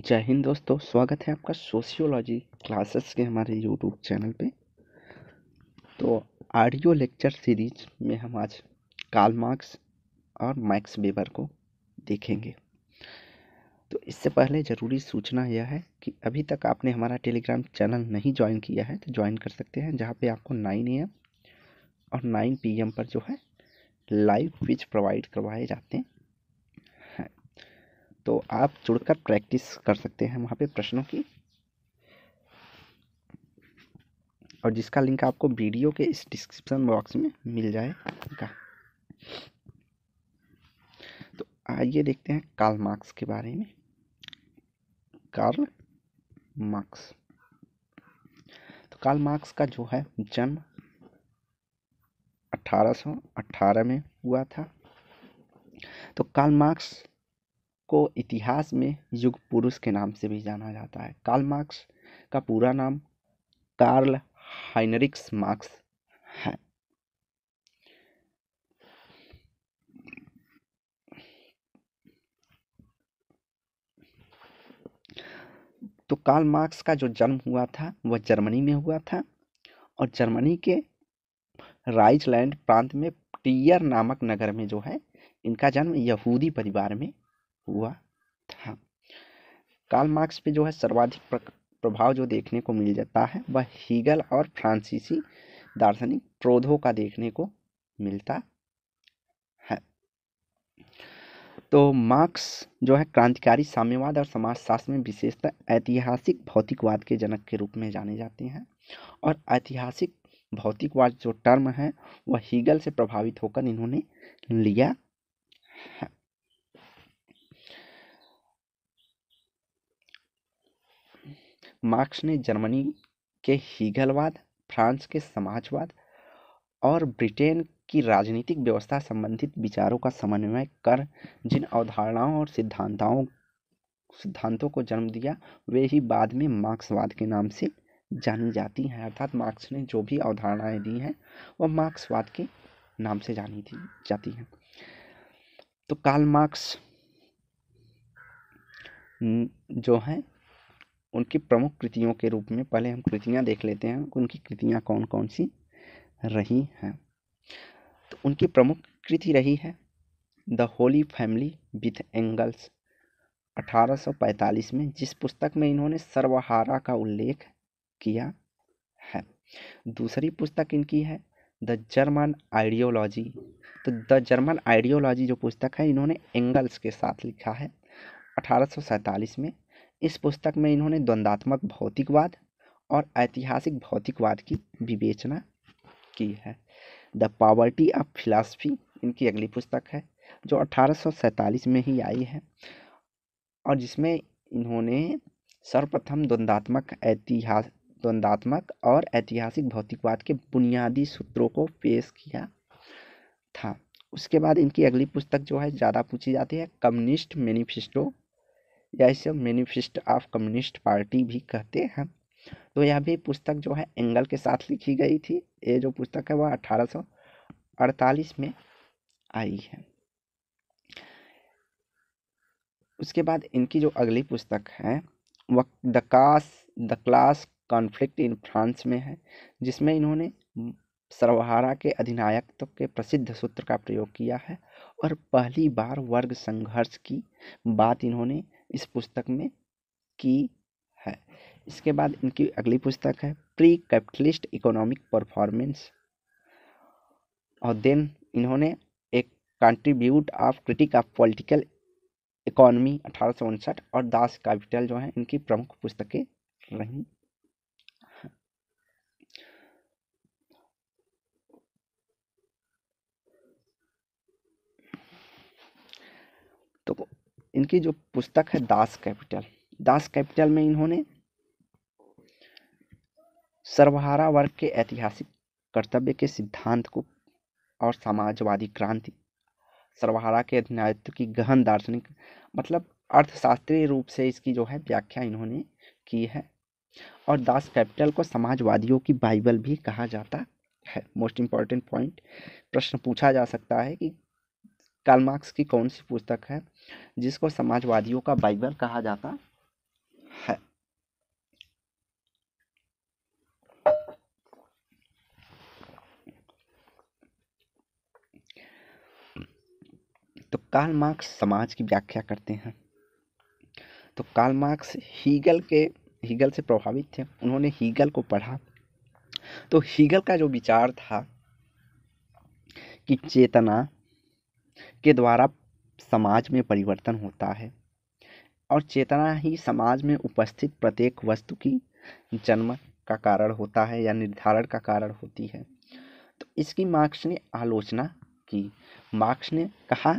जय हिंद दोस्तों स्वागत है आपका सोशियोलॉजी क्लासेस के हमारे यूट्यूब चैनल पे तो ऑडियो लेक्चर सीरीज में हम आज कार्ल मार्क्स और मैक्स बेबर को देखेंगे तो इससे पहले ज़रूरी सूचना यह है कि अभी तक आपने हमारा टेलीग्राम चैनल नहीं ज्वाइन किया है तो ज्वाइन कर सकते हैं जहाँ पर आपको नाइन ए और नाइन पी पर जो है लाइव क्विज प्रोवाइड करवाए जाते हैं तो आप जुड़कर प्रैक्टिस कर सकते हैं वहाँ पे प्रश्नों की और जिसका लिंक आपको वीडियो के इस डिस्क्रिप्शन बॉक्स में मिल जाएगा तो आइए देखते हैं कार्ल मार्क्स के बारे में कार्ल मार्क्स तो कार्ल मार्क्स का जो है जन्म 1818 में हुआ था तो कार्ल मार्क्स को इतिहास में युग पुरुष के नाम से भी जाना जाता है कार्ल मार्क्स का पूरा नाम कार्ल हाइनरिक्स मार्क्स है तो कार्ल मार्क्स का जो जन्म हुआ था वह जर्मनी में हुआ था और जर्मनी के राइचलैंड प्रांत में टीयर नामक नगर में जो है इनका जन्म यहूदी परिवार में हुआ था काल मार्क्स पे जो है सर्वाधिक प्रभाव जो देखने को मिल जाता है वह हीगल और फ्रांसीसी दार्शनिक प्रोधो का देखने को मिलता है तो मार्क्स जो है क्रांतिकारी साम्यवाद और समाजशास्त्र में विशेषतः ऐतिहासिक भौतिकवाद के जनक के रूप में जाने जाते हैं और ऐतिहासिक भौतिकवाद जो टर्म है वह हीगल से प्रभावित होकर इन्होंने लिया है मार्क्स ने जर्मनी के हीगलवाद फ्रांस के समाजवाद और ब्रिटेन की राजनीतिक व्यवस्था संबंधित विचारों का समन्वय कर जिन अवधारणाओं और सिद्धांताओं सिद्धांतों को जन्म दिया वे ही बाद में मार्क्सवाद के नाम से जानी जाती हैं अर्थात मार्क्स ने जो भी अवधारणाएं दी हैं वह मार्क्सवाद के नाम से जानी थी जाती हैं तो कार्ल मार्क्स जो हैं उनकी प्रमुख कृतियों के रूप में पहले हम कृतियाँ देख लेते हैं उनकी कृतियाँ कौन कौन सी रही हैं तो उनकी प्रमुख कृति रही है the holy family with Engels 1845 में जिस पुस्तक में इन्होंने सर्वहारा का उल्लेख किया है दूसरी पुस्तक इनकी है द जर्मन आइडियोलॉजी तो द जर्मन आइडियोलॉजी जो पुस्तक है इन्होंने एंगल्स के साथ लिखा है अठारह में इस पुस्तक में इन्होंने द्वंद्वात्मक भौतिकवाद और ऐतिहासिक भौतिकवाद की विवेचना की है द पावर्टी ऑफ फिलासफी इनकी अगली पुस्तक है जो अठारह में ही आई है और जिसमें इन्होंने सर्वप्रथम द्वंद्वात्मक ऐतिहास द्वंद्वात्मक और ऐतिहासिक भौतिकवाद के बुनियादी सूत्रों को पेश किया था उसके बाद इनकी अगली पुस्तक जो है ज़्यादा पूछी जाती है कम्युनिस्ट मैनिफेस्टो या इसे मैनिफेस्ट ऑफ कम्युनिस्ट पार्टी भी कहते हैं तो यह भी पुस्तक जो है एंगल के साथ लिखी गई थी ये जो पुस्तक है वह अठारह में आई है उसके बाद इनकी जो अगली पुस्तक है वह the class the class conflict in France में है जिसमें इन्होंने सर्वहारा के अधिनायकत्व तो के प्रसिद्ध सूत्र का प्रयोग किया है और पहली बार वर्ग संघर्ष की बात इन्होंने इस पुस्तक में की है इसके बाद इनकी अगली पुस्तक है प्री कैपिटलिस्ट इकोनॉमिक परफॉर्मेंस और देन इन्होंने एक contribute of critique of political economy अठारह और दास कैपिटल जो है इनकी प्रमुख पुस्तकें रही इनकी जो पुस्तक है दास कैपिटल दास कैपिटल में इन्होंने सर्वहारा वर्ग के ऐतिहासिक कर्तव्य के सिद्धांत को और समाजवादी क्रांति सर्वहारा के अधिनायित्व की गहन दार्शनिक मतलब अर्थशास्त्रीय रूप से इसकी जो है व्याख्या इन्होंने की है और दास कैपिटल को समाजवादियों की बाइबल भी कहा जाता है मोस्ट इम्पॉर्टेंट पॉइंट प्रश्न पूछा जा सकता है कि कार्ल मार्क्स की कौन सी पुस्तक है जिसको समाजवादियों का बाइबल कहा जाता है तो कार्ल मार्क्स समाज की व्याख्या करते हैं तो कार्ल मार्क्स हीगल के हीगल से प्रभावित थे उन्होंने हीगल को पढ़ा तो हीगल का जो विचार था कि चेतना के द्वारा समाज में परिवर्तन होता है और चेतना ही समाज में उपस्थित प्रत्येक वस्तु की जन्म का कारण होता है या निर्धारण का कारण होती है तो इसकी मार्क्स ने आलोचना की मार्क्स ने कहा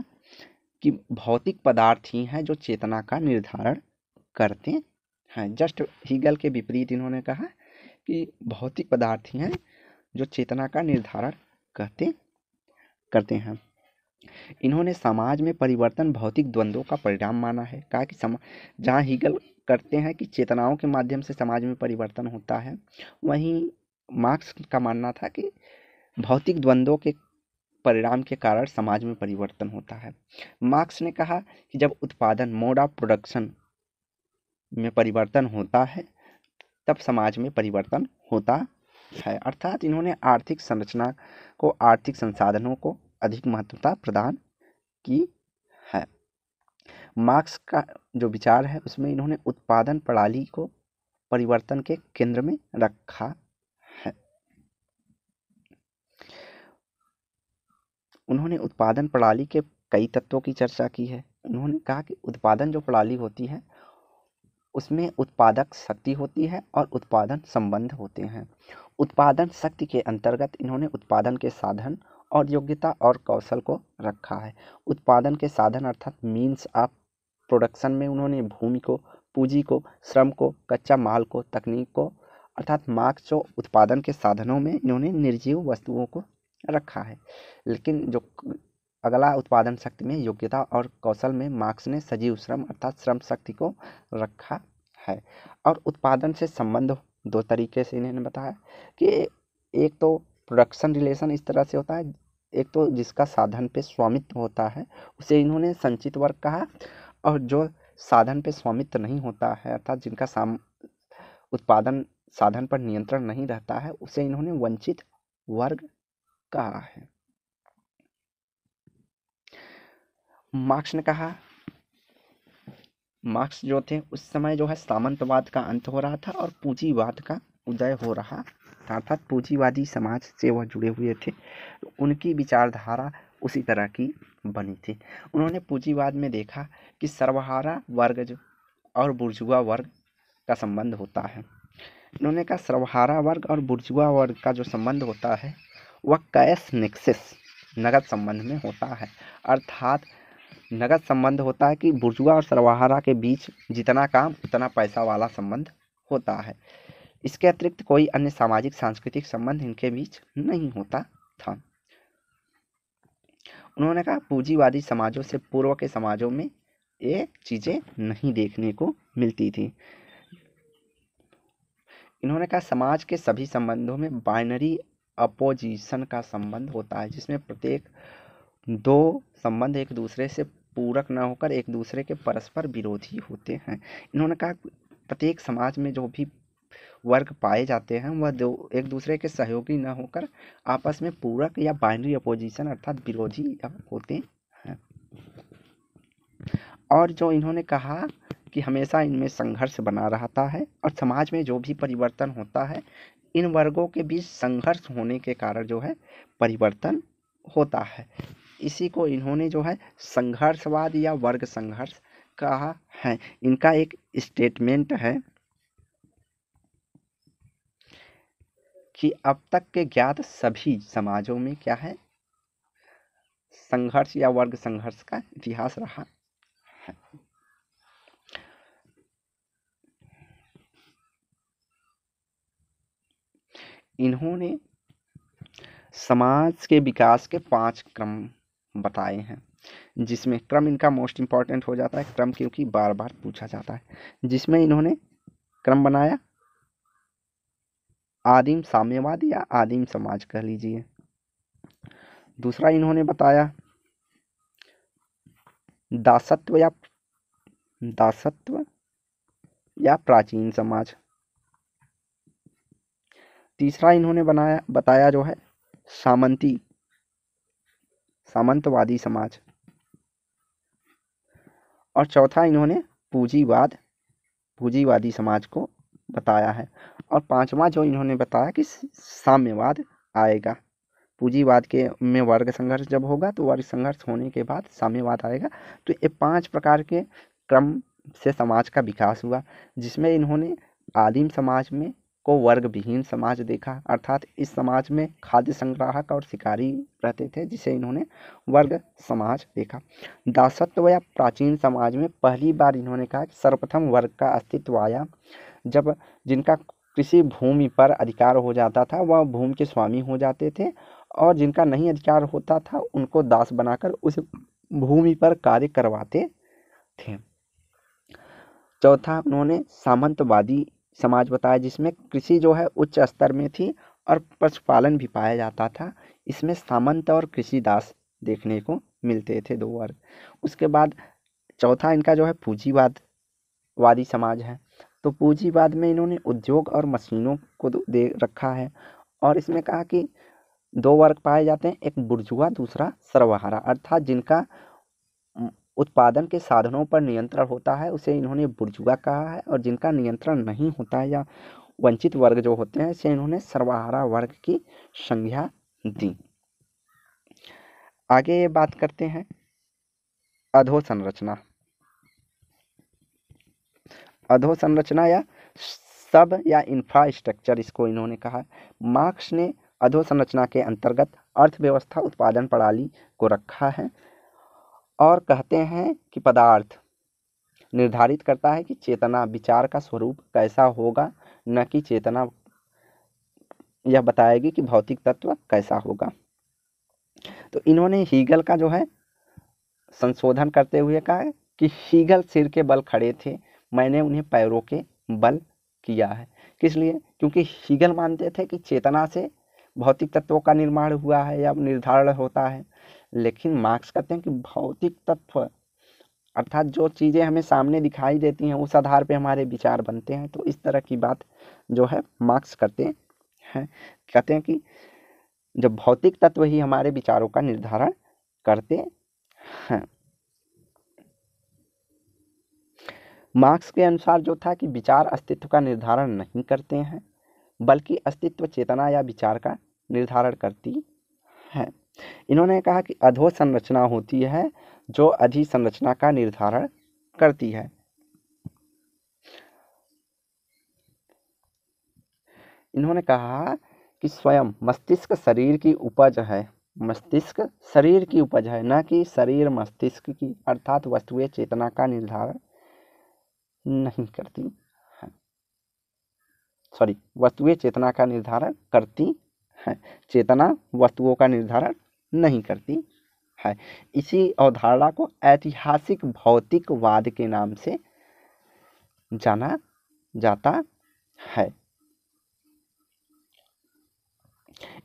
कि भौतिक पदार्थ ही हैं जो चेतना का निर्धारण करते हैं जस्ट हीगल के विपरीत इन्होंने कहा कि भौतिक पदार्थ ही हैं जो चेतना का निर्धारण करते करते हैं इन्होंने समाज में परिवर्तन भौतिक द्वंद्वों का परिणाम माना है कहा कि समा जहाँ हीगल करते हैं कि चेतनाओं के माध्यम से समाज में परिवर्तन होता है वहीं मार्क्स का मानना था कि भौतिक द्वंद्वों के परिणाम के कारण समाज में परिवर्तन होता है मार्क्स ने कहा कि जब उत्पादन मोड ऑफ प्रोडक्शन में परिवर्तन होता है तब समाज में परिवर्तन होता है अर्थात इन्होंने आर्थिक संरचना को आर्थिक संसाधनों को अधिक महत्वता प्रदान की है मार्क्स का जो विचार है उसमें इन्होंने उत्पादन प्रणाली को परिवर्तन के केंद्र में रखा है उन्होंने उत्पादन प्रणाली के कई तत्वों की चर्चा की है उन्होंने कहा कि उत्पादन जो प्रणाली होती है उसमें उत्पादक शक्ति होती है और उत्पादन संबंध होते हैं उत्पादन शक्ति के अंतर्गत इन्होंने उत्पादन के साधन और योग्यता और कौशल को रखा है उत्पादन के साधन अर्थात मीन्स ऑफ प्रोडक्शन में उन्होंने भूमि को पूंजी को श्रम को कच्चा माल को तकनीक को अर्थात मार्क्स जो उत्पादन के साधनों में इन्होंने निर्जीव वस्तुओं को रखा है लेकिन जो अगला उत्पादन शक्ति में योग्यता और कौशल में मार्क्स ने सजीव श्रम अर्थात श्रम शक्ति को रखा है और उत्पादन से संबंध दो तरीके से इन्होंने बताया कि एक तो प्रोडक्शन रिलेशन इस तरह से होता है एक तो जिसका साधन पे स्वामित्व होता है उसे इन्होंने संचित वर्ग कहा और जो साधन पे स्वामित्व नहीं होता है अर्थात जिनका साम उत्पादन साधन पर नियंत्रण नहीं रहता है उसे इन्होंने वंचित वर्ग कहा है मार्क्स ने कहा मार्क्स जो थे उस समय जो है सामंतवाद का अंत हो रहा था और पूंजीवाद का उदय हो रहा अर्थात पूंजीवादी समाज से वह जुड़े हुए थे उनकी विचारधारा उसी तरह की बनी थी उन्होंने पूंजीवाद में देखा कि सर्वहारा वर्ग जो और बुर्जुआ वर्ग का संबंध होता है उन्होंने कहा सर्वहारा वर्ग और बुर्जुआ वर्ग का जो संबंध होता है वह कैश निक्सिस नगद संबंध में होता है अर्थात नगद संबंध होता है कि बुर्जुआ और सर्वहारा के बीच जितना काम उतना पैसा वाला संबंध होता है इसके अतिरिक्त कोई अन्य सामाजिक सांस्कृतिक संबंध इनके बीच नहीं होता था उन्होंने कहा पूंजीवादी समाजों से पूर्व के समाजों में ये चीज़ें नहीं देखने को मिलती थी इन्होंने कहा समाज के सभी संबंधों में बाइनरी अपोजिशन का संबंध होता है जिसमें प्रत्येक दो संबंध एक दूसरे से पूरक न होकर एक दूसरे के परस्पर विरोधी होते हैं इन्होंने कहा प्रत्येक समाज में जो भी वर्ग पाए जाते हैं वह दो एक दूसरे के सहयोगी न होकर आपस में पूरक या बाइनरी अपोजिशन अर्थात विरोधी होते हैं और जो इन्होंने कहा कि हमेशा इनमें संघर्ष बना रहता है और समाज में जो भी परिवर्तन होता है इन वर्गों के बीच संघर्ष होने के कारण जो है परिवर्तन होता है इसी को इन्होंने जो है संघर्षवाद या वर्ग संघर्ष कहा है इनका एक स्टेटमेंट है कि अब तक के ज्ञात सभी समाजों में क्या है संघर्ष या वर्ग संघर्ष का इतिहास रहा है इन्होंने समाज के विकास के पांच क्रम बताए हैं जिसमें क्रम इनका मोस्ट इंपॉर्टेंट हो जाता है क्रम क्योंकि बार बार पूछा जाता है जिसमें इन्होंने क्रम बनाया आदिम साम्यवाद या आदिम समाज कह लीजिए दूसरा इन्होंने बताया दासत्व या दासत्व या प्राचीन समाज तीसरा इन्होंने बनाया बताया जो है सामंती सामंतवादी समाज और चौथा इन्होंने पूंजीवाद पूंजीवादी समाज को बताया है और पांचवा जो इन्होंने बताया कि साम्यवाद आएगा पूंजीवाद के में वर्ग संघर्ष जब होगा तो वर्ग संघर्ष होने के बाद साम्यवाद आएगा तो ये पांच प्रकार के क्रम से समाज का विकास हुआ जिसमें इन्होंने आदिम समाज में को वर्ग विहीन समाज देखा अर्थात इस समाज में खाद्य संग्राहक और शिकारी रहते थे जिसे इन्होंने वर्ग समाज देखा दासत्व या प्राचीन समाज में पहली बार इन्होंने कहा कि सर्वप्रथम वर्ग का अस्तित्व आया जब जिनका कृषि भूमि पर अधिकार हो जाता था वह भूमि के स्वामी हो जाते थे और जिनका नहीं अधिकार होता था उनको दास बनाकर उस भूमि पर कार्य करवाते थे चौथा उन्होंने सामंतवादी समाज बताया जिसमें कृषि जो है उच्च स्तर में थी और पशुपालन भी पाया जाता था इसमें सामंत और कृषि दास देखने को मिलते थे दो वर्ग उसके बाद चौथा इनका जो है पूंजीवाद वादी समाज है तो पूंजीवाद में इन्होंने उद्योग और मशीनों को दे रखा है और इसमें कहा कि दो वर्ग पाए जाते हैं एक बुर्जुआ दूसरा सर्वहारा अर्थात जिनका उत्पादन के साधनों पर नियंत्रण होता है उसे इन्होंने बुर्जुआ कहा है और जिनका नियंत्रण नहीं होता है या वंचित वर्ग जो होते हैं इसे इन्होंने सर्वहारा वर्ग की संज्ञा दी आगे ये बात करते हैं अधोसंरचना अधोसंरचना या सब या इंफ्रास्ट्रक्चर इसको इन्होंने कहा मार्क्स ने अधोसंरचना के अंतर्गत अर्थव्यवस्था उत्पादन प्रणाली को रखा है और कहते हैं कि पदार्थ निर्धारित करता है कि चेतना विचार का स्वरूप कैसा होगा न कि चेतना यह बताएगी कि भौतिक तत्व कैसा होगा तो इन्होंने हीगल का जो है संशोधन करते हुए कहा कि हीगल सिर के बल खड़े थे मैंने उन्हें पैरों के बल किया है किस लिए क्योंकि हीगल मानते थे कि चेतना से भौतिक तत्वों का निर्माण हुआ है या निर्धारण होता है लेकिन मार्क्स कहते हैं कि भौतिक तत्व अर्थात जो चीज़ें हमें सामने दिखाई देती हैं उस आधार पर हमारे विचार बनते हैं तो इस तरह की बात जो है मार्क्स करते हैं कहते हैं कि जब भौतिक तत्व ही हमारे विचारों का निर्धारण करते हैं मार्क्स के अनुसार जो था कि विचार अस्तित्व का निर्धारण नहीं करते हैं बल्कि अस्तित्व चेतना या विचार का निर्धारण करती है इन्होंने कहा कि अधो संरचना होती है जो अधि संरचना का निर्धारण करती है इन्होंने कहा कि स्वयं मस्तिष्क शरीर की उपज है मस्तिष्क शरीर की उपज है न कि शरीर मस्तिष्क की अर्थात वस्तुएं चेतना का निर्धारण नहीं करती है सॉरी हाँ। वस्तुएं चेतना का निर्धारण करती है चेतना वस्तुओं का निर्धारण नहीं करती है इसी अवधारणा को ऐतिहासिक भौतिकवाद के नाम से जाना जाता है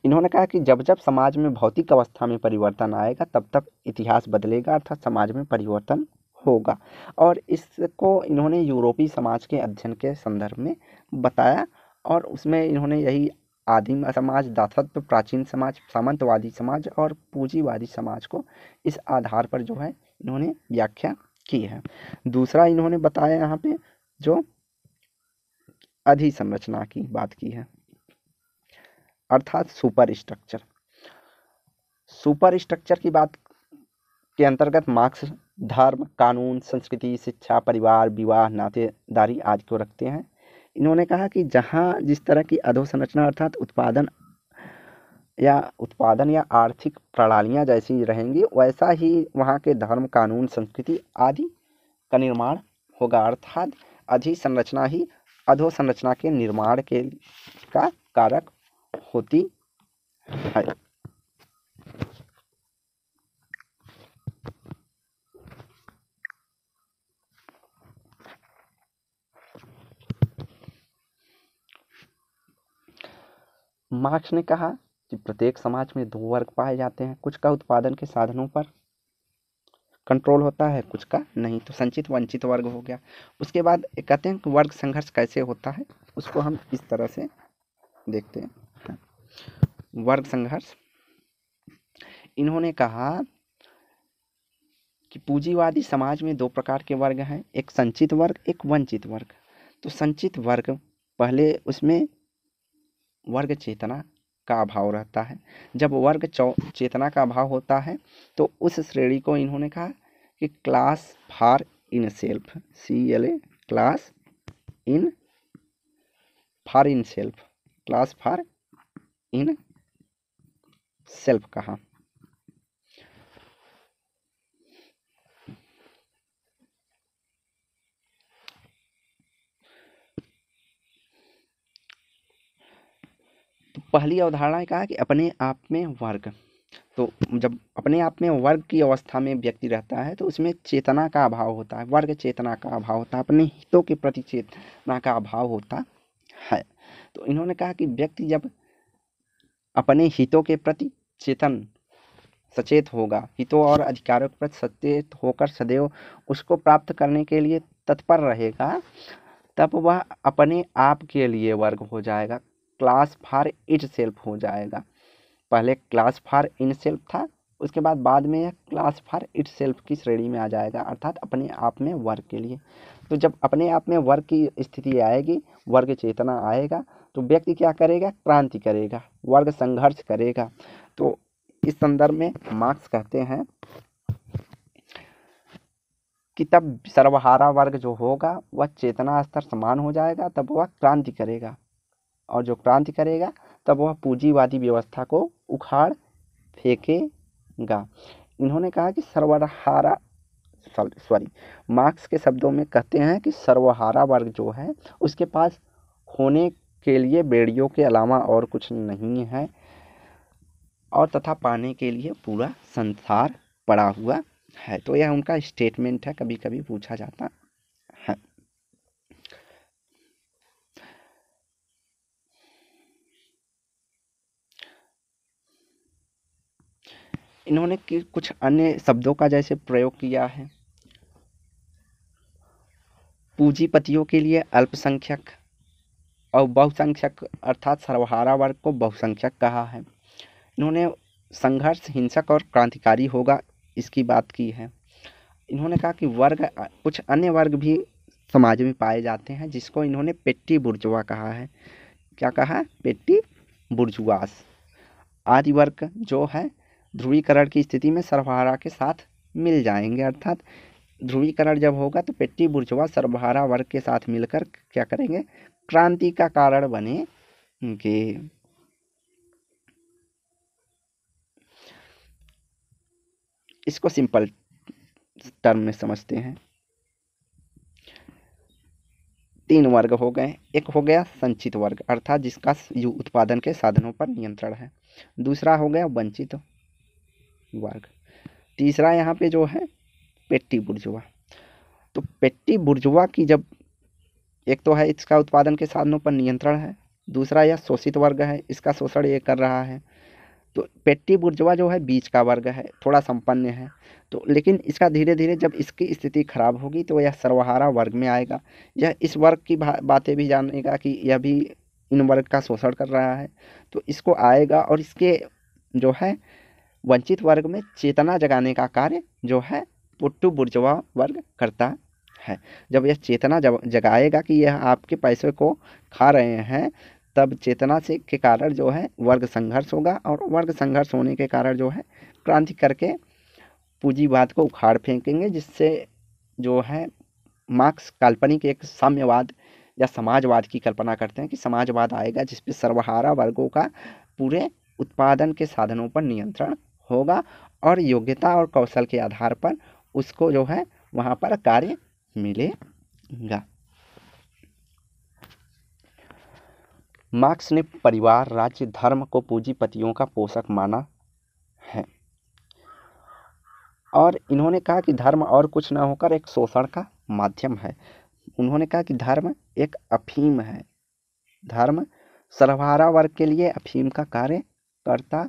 इन्होंने कहा कि जब जब समाज में भौतिक अवस्था में परिवर्तन आएगा तब तब इतिहास बदलेगा अर्थात समाज में परिवर्तन होगा और इसको इन्होंने यूरोपीय समाज के अध्ययन के संदर्भ में बताया और उसमें इन्होंने यही आदिम समाज दासत्व प्राचीन समाज सामंतवादी समाज और पूंजीवादी समाज को इस आधार पर जो है इन्होंने व्याख्या की है दूसरा इन्होंने बताया यहाँ पे जो अधिसंरचना की बात की है अर्थात सुपर स्ट्रक्चर सुपर स्ट्रक्चर की बात के अंतर्गत मार्क्स धर्म कानून संस्कृति शिक्षा परिवार विवाह नातेदारी आदि को रखते हैं इन्होंने कहा कि जहाँ जिस तरह की अधोसंरचना अर्थात उत्पादन या उत्पादन या आर्थिक प्रणालियाँ जैसी रहेंगी वैसा ही वहाँ के धर्म कानून संस्कृति आदि का निर्माण होगा अर्थात अधिसंरचना ही अधोसंरचना के निर्माण के का कारक होती है मार्क्स ने कहा कि प्रत्येक समाज में दो वर्ग पाए जाते हैं कुछ का उत्पादन के साधनों पर कंट्रोल होता है कुछ का नहीं तो संचित वंचित वर्ग हो गया उसके बाद कहते हैं कि वर्ग संघर्ष कैसे होता है उसको हम इस तरह से देखते हैं वर्ग संघर्ष इन्होंने कहा कि पूंजीवादी समाज में दो प्रकार के वर्ग हैं एक संचित वर्ग एक वंचित वर्ग तो संचित वर्ग पहले उसमें वर्ग चेतना का अभाव रहता है जब वर्ग चौ चेतना का अभाव होता है तो उस श्रेणी को इन्होंने कहा कि class for in self C L A class in for in self class for in self कहा तो पहली अवधारणा कहा कि अपने आप में वर्ग तो जब अपने आप में वर्ग की अवस्था में व्यक्ति रहता है तो उसमें चेतना का अभाव होता है वर्ग चेतना का अभाव होता है अपने हितों के प्रति चेतना का अभाव होता है तो इन्होंने कहा कि व्यक्ति जब अपने हितों के प्रति चेतन सचेत होगा हितों और अधिकारों के प्रति सचेत होकर सदैव उसको प्राप्त करने के लिए तत्पर रहेगा तब वह अपने आप के लिए वर्ग हो जाएगा क्लास फार इट सेल्फ हो जाएगा पहले क्लास फार इन सेल्फ था उसके बाद बाद में यह क्लास फार इट सेल्फ की श्रेणी में आ जाएगा अर्थात अपने आप में वर्ग के लिए तो जब अपने आप में वर्ग की स्थिति आएगी वर्ग चेतना आएगा तो व्यक्ति क्या करेगा क्रांति करेगा वर्ग संघर्ष करेगा तो इस संदर्भ में मार्क्स कहते हैं कि तब सर्वहारा वर्ग जो होगा वह चेतना स्तर समान हो जाएगा तब वह क्रांति करेगा और जो क्रांति करेगा तब वह पूंजीवादी व्यवस्था को उखाड़ फेंकेगा इन्होंने कहा कि सर्वहारा सॉरी मार्क्स के शब्दों में कहते हैं कि सर्वहारा वर्ग जो है उसके पास होने के लिए बेड़ियों के अलावा और कुछ नहीं है और तथा पाने के लिए पूरा संसार पड़ा हुआ है तो यह उनका स्टेटमेंट है कभी कभी पूछा जाता इन्होंने कुछ अन्य शब्दों का जैसे प्रयोग किया है पूंजीपतियों के लिए अल्पसंख्यक और बहुसंख्यक अर्थात सर्वहारा वर्ग को बहुसंख्यक कहा है इन्होंने संघर्ष हिंसक और क्रांतिकारी होगा इसकी बात की है इन्होंने कहा कि वर्ग कुछ अन्य वर्ग भी समाज में पाए जाते हैं जिसको इन्होंने पेट्टी बुर्जुआ कहा है क्या कहा पेट्टी बुर्जुआस आदि वर्ग जो है ध्रुवीकरण की स्थिति में सर्वहारा के साथ मिल जाएंगे अर्थात ध्रुवीकरण जब होगा तो पेट्टी बुर्जवा सर्वहारा वर्ग के साथ मिलकर क्या करेंगे क्रांति का कारण बनेंगे इसको सिंपल टर्म में समझते हैं तीन वर्ग हो गए एक हो गया संचित वर्ग अर्थात जिसका उत्पादन के साधनों पर नियंत्रण है दूसरा हो गया वंचित वर्ग तीसरा यहाँ पे जो है पेट्टी बुर्जुआ तो पेट्टी बुर्जुआ की जब एक तो है इसका उत्पादन के साधनों पर नियंत्रण है दूसरा यह शोषित वर्ग है इसका शोषण ये कर रहा है तो पेट्टी बुर्जुआ जो है बीच का वर्ग है थोड़ा संपन्न है तो लेकिन इसका धीरे धीरे जब इसकी स्थिति खराब होगी तो यह सर्वहारा वर्ग में आएगा यह इस वर्ग की बातें भी जानेगा कि यह भी इन वर्ग का शोषण कर रहा है तो इसको आएगा और इसके जो है वंचित वर्ग में चेतना जगाने का कार्य जो है पुट्टू बुर्जवा वर्ग करता है जब यह चेतना जगाएगा कि यह आपके पैसे को खा रहे हैं तब चेतना से के कारण जो है वर्ग संघर्ष होगा और वर्ग संघर्ष होने के कारण जो है क्रांति करके पूंजीवाद को उखाड़ फेंकेंगे जिससे जो है मार्क्स काल्पनिक एक साम्यवाद या समाजवाद की कल्पना करते हैं कि समाजवाद आएगा जिसपे सर्वहारा वर्गों का पूरे उत्पादन के साधनों पर नियंत्रण होगा और योग्यता और कौशल के आधार पर उसको जो है वहाँ पर कार्य मिलेगा मार्क्स ने परिवार राज्य धर्म को पूंजीपतियों का पोषक माना है और इन्होंने कहा कि धर्म और कुछ ना होकर एक शोषण का माध्यम है उन्होंने कहा कि धर्म एक अफीम है धर्म सर्वहारा वर्ग के लिए अफीम का कार्य करता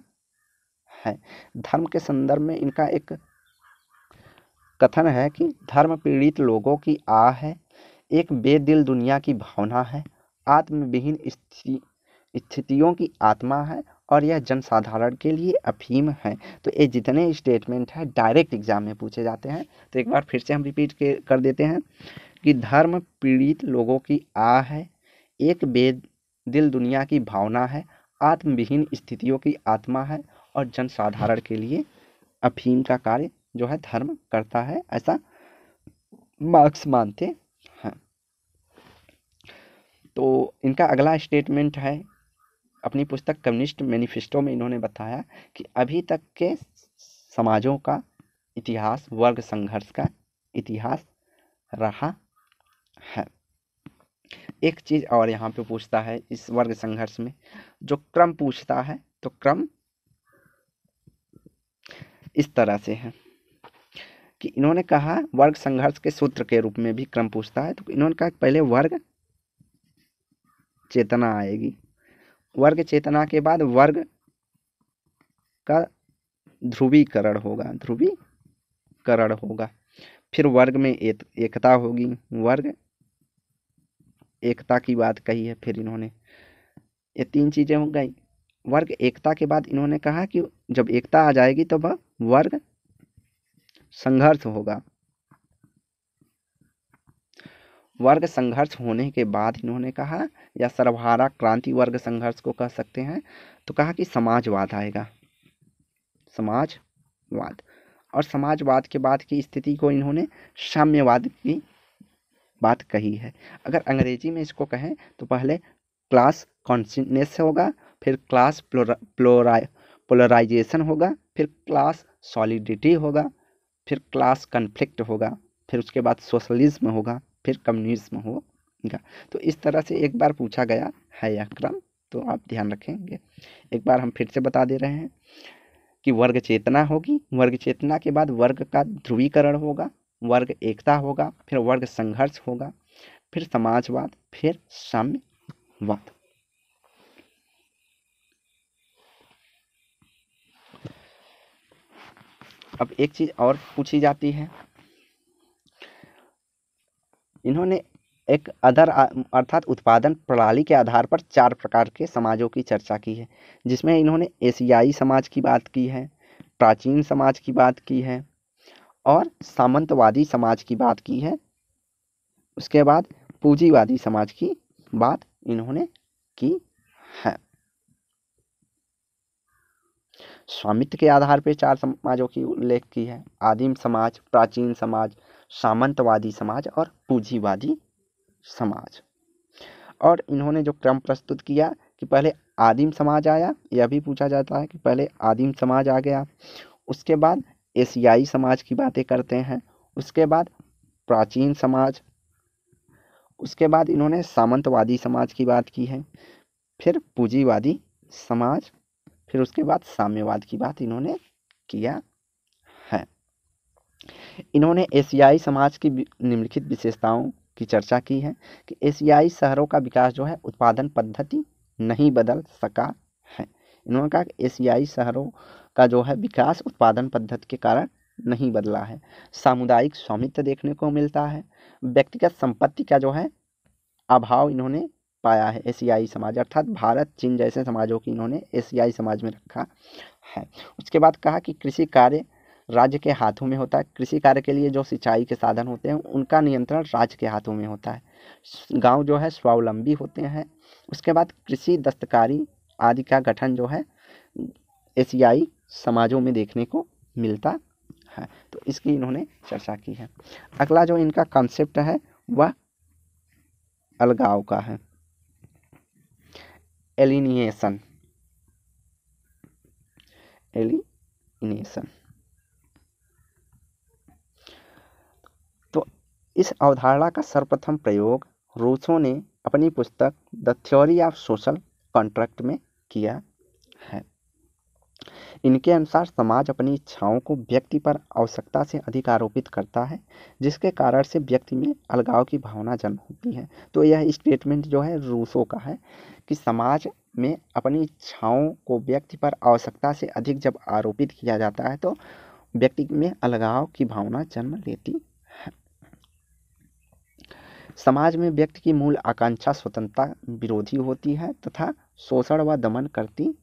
है धर्म के संदर्भ में इनका एक कथन है कि धर्म पीड़ित लोगों की आ है एक बेदिल दुनिया की भावना है आत्मविहीन स्थिति स्थितियों की आत्मा है और यह जनसाधारण के लिए अफीम है तो ये जितने स्टेटमेंट है डायरेक्ट एग्जाम में पूछे जाते हैं तो एक बार फिर से हम रिपीट कर देते हैं कि धर्म पीड़ित लोगों की आ है एक बेदिल दुनिया की भावना है आत्मविहीन स्थितियों की आत्मा है और जनसाधारण के लिए अफीम का कार्य जो है धर्म करता है ऐसा मार्क्स मानते हैं तो इनका अगला स्टेटमेंट है अपनी पुस्तक कम्युनिस्ट मैनिफेस्टो में इन्होंने बताया कि अभी तक के समाजों का इतिहास वर्ग संघर्ष का इतिहास रहा है एक चीज़ और यहाँ पे पूछता है इस वर्ग संघर्ष में जो क्रम पूछता है तो क्रम इस तरह से है कि इन्होंने कहा वर्ग संघर्ष के सूत्र के रूप में भी क्रम पूछता है तो इन्होंने कहा पहले वर्ग चेतना आएगी वर्ग चेतना के बाद वर्ग का ध्रुवीकरण होगा ध्रुवीकरण होगा फिर वर्ग में एकता होगी वर्ग एकता की बात कही है फिर इन्होंने ये तीन चीज़ें हो गई वर्ग एकता के बाद इन्होंने कहा कि जब एकता आ जाएगी तो वह वर्ग संघर्ष होगा वर्ग संघर्ष होने के बाद इन्होंने कहा या सर्वहारा क्रांति वर्ग संघर्ष को कह सकते हैं तो कहा कि समाजवाद आएगा समाजवाद और समाजवाद के बाद की स्थिति को इन्होंने साम्यवाद की बात कही है अगर अंग्रेजी में इसको कहें तो पहले क्लास कॉन्सनेस होगा फिर क्लास प्लोरा प्लोरा पोलराइजेशन होगा फिर क्लास सॉलिडिटी होगा फिर क्लास कन्फ्लिक्ट होगा फिर उसके बाद सोशलिज्म होगा फिर कम्युनिज्म होगा तो इस तरह से एक बार पूछा गया है यह क्रम तो आप ध्यान रखेंगे एक बार हम फिर से बता दे रहे हैं कि वर्ग चेतना होगी वर्ग चेतना के बाद वर्ग का ध्रुवीकरण होगा वर्ग एकता होगा फिर वर्ग संघर्ष होगा फिर समाजवाद फिर साम्यवाद अब एक चीज़ और पूछी जाती है इन्होंने एक अदर अर्थात उत्पादन प्रणाली के आधार पर चार प्रकार के समाजों की चर्चा की है जिसमें इन्होंने एशियाई समाज की बात की है प्राचीन समाज की बात की है और सामंतवादी समाज की बात की है उसके बाद पूंजीवादी समाज की बात इन्होंने की है स्वामित्व के आधार पर चार समाजों की उल्लेख की है आदिम समाज प्राचीन समाज सामंतवादी समाज और पूंजीवादी समाज और इन्होंने जो क्रम प्रस्तुत किया कि पहले आदिम समाज आया यह भी पूछा जाता है कि पहले आदिम समाज आ गया उसके बाद एशियाई समाज की बातें करते हैं उसके बाद प्राचीन समाज उसके बाद इन्होंने सामंतवादी समाज की बात की है फिर पूंजीवादी समाज फिर उसके बाद साम्यवाद की बात इन्होंने किया है इन्होंने एशियाई समाज की निम्नलिखित विशेषताओं की चर्चा की है कि एशियाई शहरों का विकास जो है उत्पादन पद्धति नहीं बदल सका है इन्होंने कहा कि एशियाई शहरों का जो है विकास उत्पादन पद्धति के कारण नहीं बदला है सामुदायिक स्वामित्व देखने को मिलता है व्यक्तिगत संपत्ति का जो है अभाव इन्होंने पाया है एशियाई समाज अर्थात भारत चीन जैसे समाजों की इन्होंने एशियाई समाज में रखा है उसके बाद कहा कि कृषि कार्य राज्य के हाथों में होता है कृषि कार्य के लिए जो सिंचाई के साधन होते हैं उनका नियंत्रण राज्य के हाथों में होता है गांव जो है स्वावलंबी होते हैं उसके बाद कृषि दस्तकारी आदि का गठन जो है एशियाई समाजों में देखने को मिलता है तो इसकी इन्होंने चर्चा की है अगला जो इनका कंसेप्ट है वह अलगाव का है एलिनिएशन एलिनिएशन तो इस अवधारणा का सर्वप्रथम प्रयोग रूसो ने अपनी पुस्तक the theory of social contract में किया है इनके अनुसार समाज अपनी इच्छाओं को व्यक्ति पर आवश्यकता से अधिक आरोपित करता है जिसके कारण से व्यक्ति में अलगाव की भावना जन्म होती है तो यह स्टेटमेंट जो है रूसो का है कि समाज में अपनी इच्छाओं को व्यक्ति पर आवश्यकता से अधिक जब आरोपित किया जाता है तो व्यक्ति में अलगाव की भावना जन्म लेती है समाज में व्यक्ति की मूल आकांक्षा स्वतंत्रता विरोधी होती है तथा शोषण व दमन करती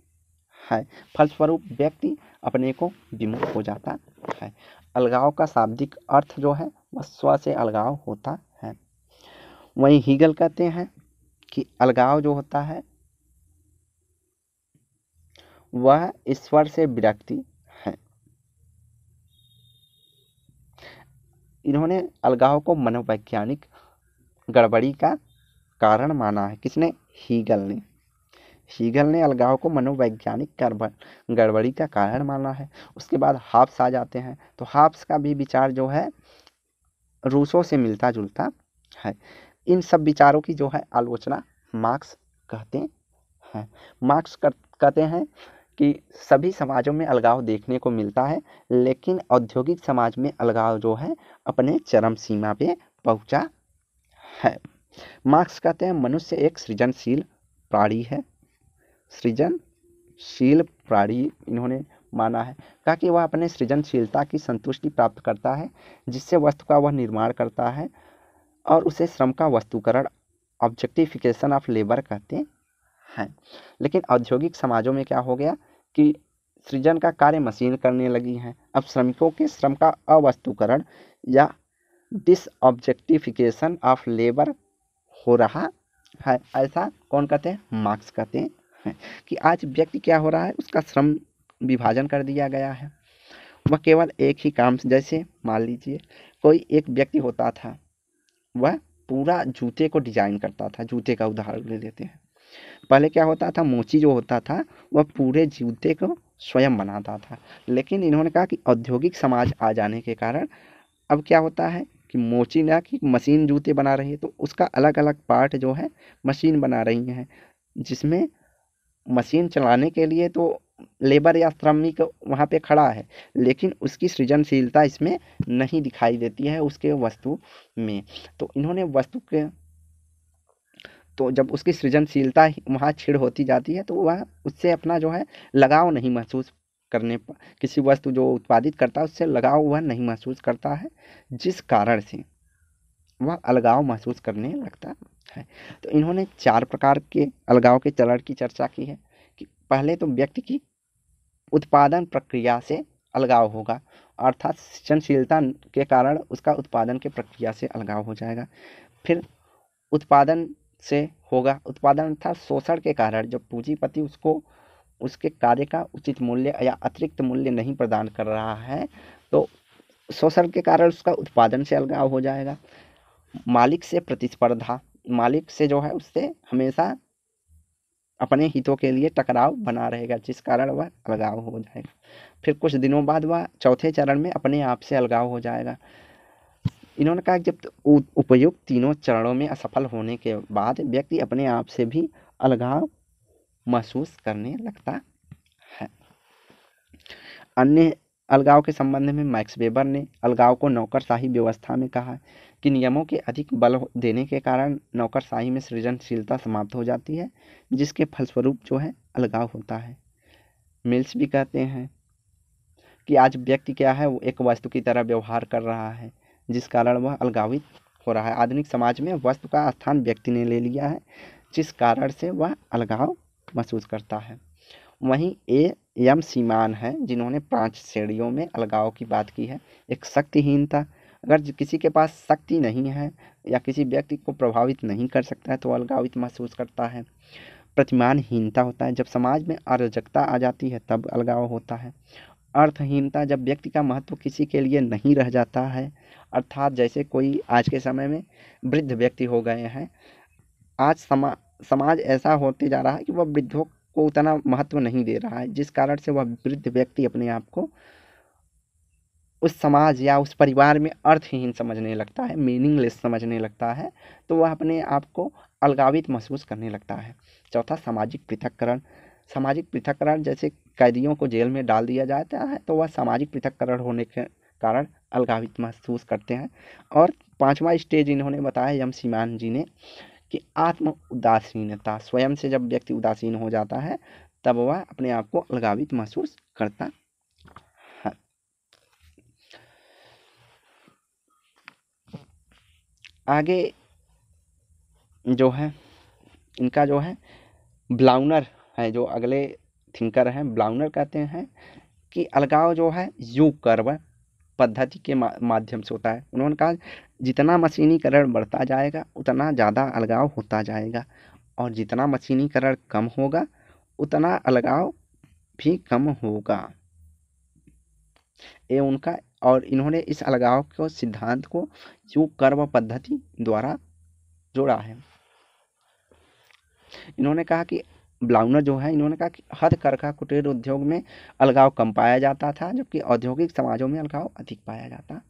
है फलस्वरूप व्यक्ति अपने को विमुख हो जाता है अलगाव का शाब्दिक अर्थ जो है वह स्व से अलगाव होता है वहीं हीगल कहते हैं कि अलगाव जो होता है वह ईश्वर से विरक्ति है इन्होंने अलगाव को मनोवैज्ञानिक गड़बड़ी का कारण माना है किसने हीगल ने हीगल ने अलगाव को मनोवैज्ञानिक गड़बड़ी का कारण माना है उसके बाद हाफ्स आ जाते हैं तो हाफ्स का भी विचार जो है रूसों से मिलता जुलता है इन सब विचारों की जो है आलोचना मार्क्स कहते हैं मार्क्स कर, कहते हैं कि सभी समाजों में अलगाव देखने को मिलता है लेकिन औद्योगिक समाज में अलगाव जो है अपने चरम सीमा पे पहुंचा है मार्क्स कहते हैं मनुष्य एक सृजनशील प्राणी है सृजनशील प्राणी इन्होंने माना है कहा कि वह अपने सृजनशीलता की संतुष्टि प्राप्त करता है जिससे वस्तु का वह निर्माण करता है और उसे श्रम का वस्तुकरण ऑब्जेक्टिफिकेशन ऑफ लेबर कहते हैं लेकिन औद्योगिक समाजों में क्या हो गया कि सृजन का कार्य मशीन करने लगी हैं अब श्रमिकों के श्रम का अवस्तुकरण या डिसऑब्जेक्टिफिकेशन ऑफ लेबर हो रहा है ऐसा कौन कहते हैं मार्क्स कहते हैं है कि आज व्यक्ति क्या हो रहा है उसका श्रम विभाजन कर दिया गया है वह केवल एक ही काम जैसे मान लीजिए कोई एक व्यक्ति होता था वह पूरा जूते को डिजाइन करता था जूते का उदाहरण ले लेते हैं पहले क्या होता था मोची जो होता था वह पूरे जूते को स्वयं बनाता था लेकिन इन्होंने कहा कि औद्योगिक समाज आ जाने के कारण अब क्या होता है कि मोची ना कि मशीन जूते बना रही है तो उसका अलग अलग पार्ट जो है मशीन बना रही हैं जिसमें मशीन चलाने के लिए तो लेबर या श्रमिक वहाँ पे खड़ा है लेकिन उसकी सृजनशीलता इसमें नहीं दिखाई देती है उसके वस्तु में तो इन्होंने वस्तु के तो जब उसकी सृजनशीलता वहाँ छिड़ होती जाती है तो वह उससे अपना जो है लगाव नहीं महसूस करने पर किसी वस्तु जो उत्पादित करता है उससे लगाव वह नहीं महसूस करता है जिस कारण से वह अलगाव महसूस करने लगता है है तो इन्होंने चार प्रकार के अलगाव के चरण की चर्चा की है कि पहले तो व्यक्ति की उत्पादन प्रक्रिया से अलगाव होगा अर्थात सृजनशीलता के कारण उसका उत्पादन के प्रक्रिया से अलगाव हो जाएगा फिर उत्पादन से होगा उत्पादन अर्थात शोषण के कारण जब पूंजीपति उसको उसके कार्य का उचित मूल्य या अतिरिक्त मूल्य नहीं प्रदान कर रहा है तो शोषण के कारण उसका उत्पादन से अलगाव हो जाएगा मालिक से प्रतिस्पर्धा मालिक से जो है उससे हमेशा अपने हितों के लिए टकराव बना रहेगा जिस कारण वह अलगाव हो जाएगा फिर कुछ दिनों बाद वह चौथे चरण में अपने आप से अलगाव हो जाएगा इन्होंने कहा जब तो उपयुक्त तीनों चरणों में असफल होने के बाद व्यक्ति अपने आप से भी अलगाव महसूस करने लगता है अन्य अलगाव के संबंध में मैक्स वेबर ने अलगाव को नौकरशाही व्यवस्था में कहा कि नियमों के अधिक बल देने के कारण नौकरशाही में सृजनशीलता समाप्त हो जाती है जिसके फलस्वरूप जो है अलगाव होता है मिल्स भी कहते हैं कि आज व्यक्ति क्या है वो एक वस्तु की तरह व्यवहार कर रहा है जिस कारण वह अलगावित हो रहा है आधुनिक समाज में वस्तु का स्थान व्यक्ति ने ले लिया है जिस कारण से वह अलगाव महसूस करता है वहीं ए एम सीमान है जिन्होंने पांच श्रेणियों में अलगाव की बात की है एक शक्तिहीनता अगर किसी के पास शक्ति नहीं है या किसी व्यक्ति को प्रभावित नहीं कर सकता है तो अलगावित महसूस करता है प्रतिमानहीनता होता है जब समाज में अराजकता आ जाती है तब अलगाव होता है अर्थहीनता जब व्यक्ति का महत्व किसी के लिए नहीं रह जाता है अर्थात जैसे कोई आज के समय में वृद्ध व्यक्ति हो गए हैं आज समा समाज ऐसा होते जा रहा है कि वह वृद्धों को उतना महत्व नहीं दे रहा है जिस कारण से वह वृद्ध व्यक्ति अपने आप को उस समाज या उस परिवार में अर्थहीन समझने लगता है मीनिंगलेस समझने लगता है तो वह अपने आप को अलगावित महसूस करने लगता है चौथा सामाजिक पृथककरण सामाजिक पृथककरण जैसे कैदियों को जेल में डाल दिया जाता है तो वह सामाजिक पृथककरण होने के कारण अलगावित महसूस करते हैं और पांचवा स्टेज इन्होंने बताया यम सीमान जी ने कि आत्म उदासीनता स्वयं से जब व्यक्ति उदासीन हो जाता है तब वह अपने आप को अलगावित महसूस करता आगे जो है इनका जो है ब्लाउनर है जो अगले थिंकर हैं ब्लाउनर कहते हैं कि अलगाव जो है यू कर्व पद्धति के माध्यम से होता है उन्होंने कहा जितना मशीनीकरण बढ़ता जाएगा उतना ज़्यादा अलगाव होता जाएगा और जितना मशीनीकरण कम होगा उतना अलगाव भी कम होगा ये उनका और इन्होंने इस अलगाव के सिद्धांत को जो कर्म पद्धति द्वारा जोड़ा है इन्होंने कहा कि ब्लाउनर जो है इन्होंने कहा कि हद करखा कुटीर उद्योग में अलगाव कम पाया जाता था जबकि औद्योगिक समाजों में अलगाव अधिक पाया जाता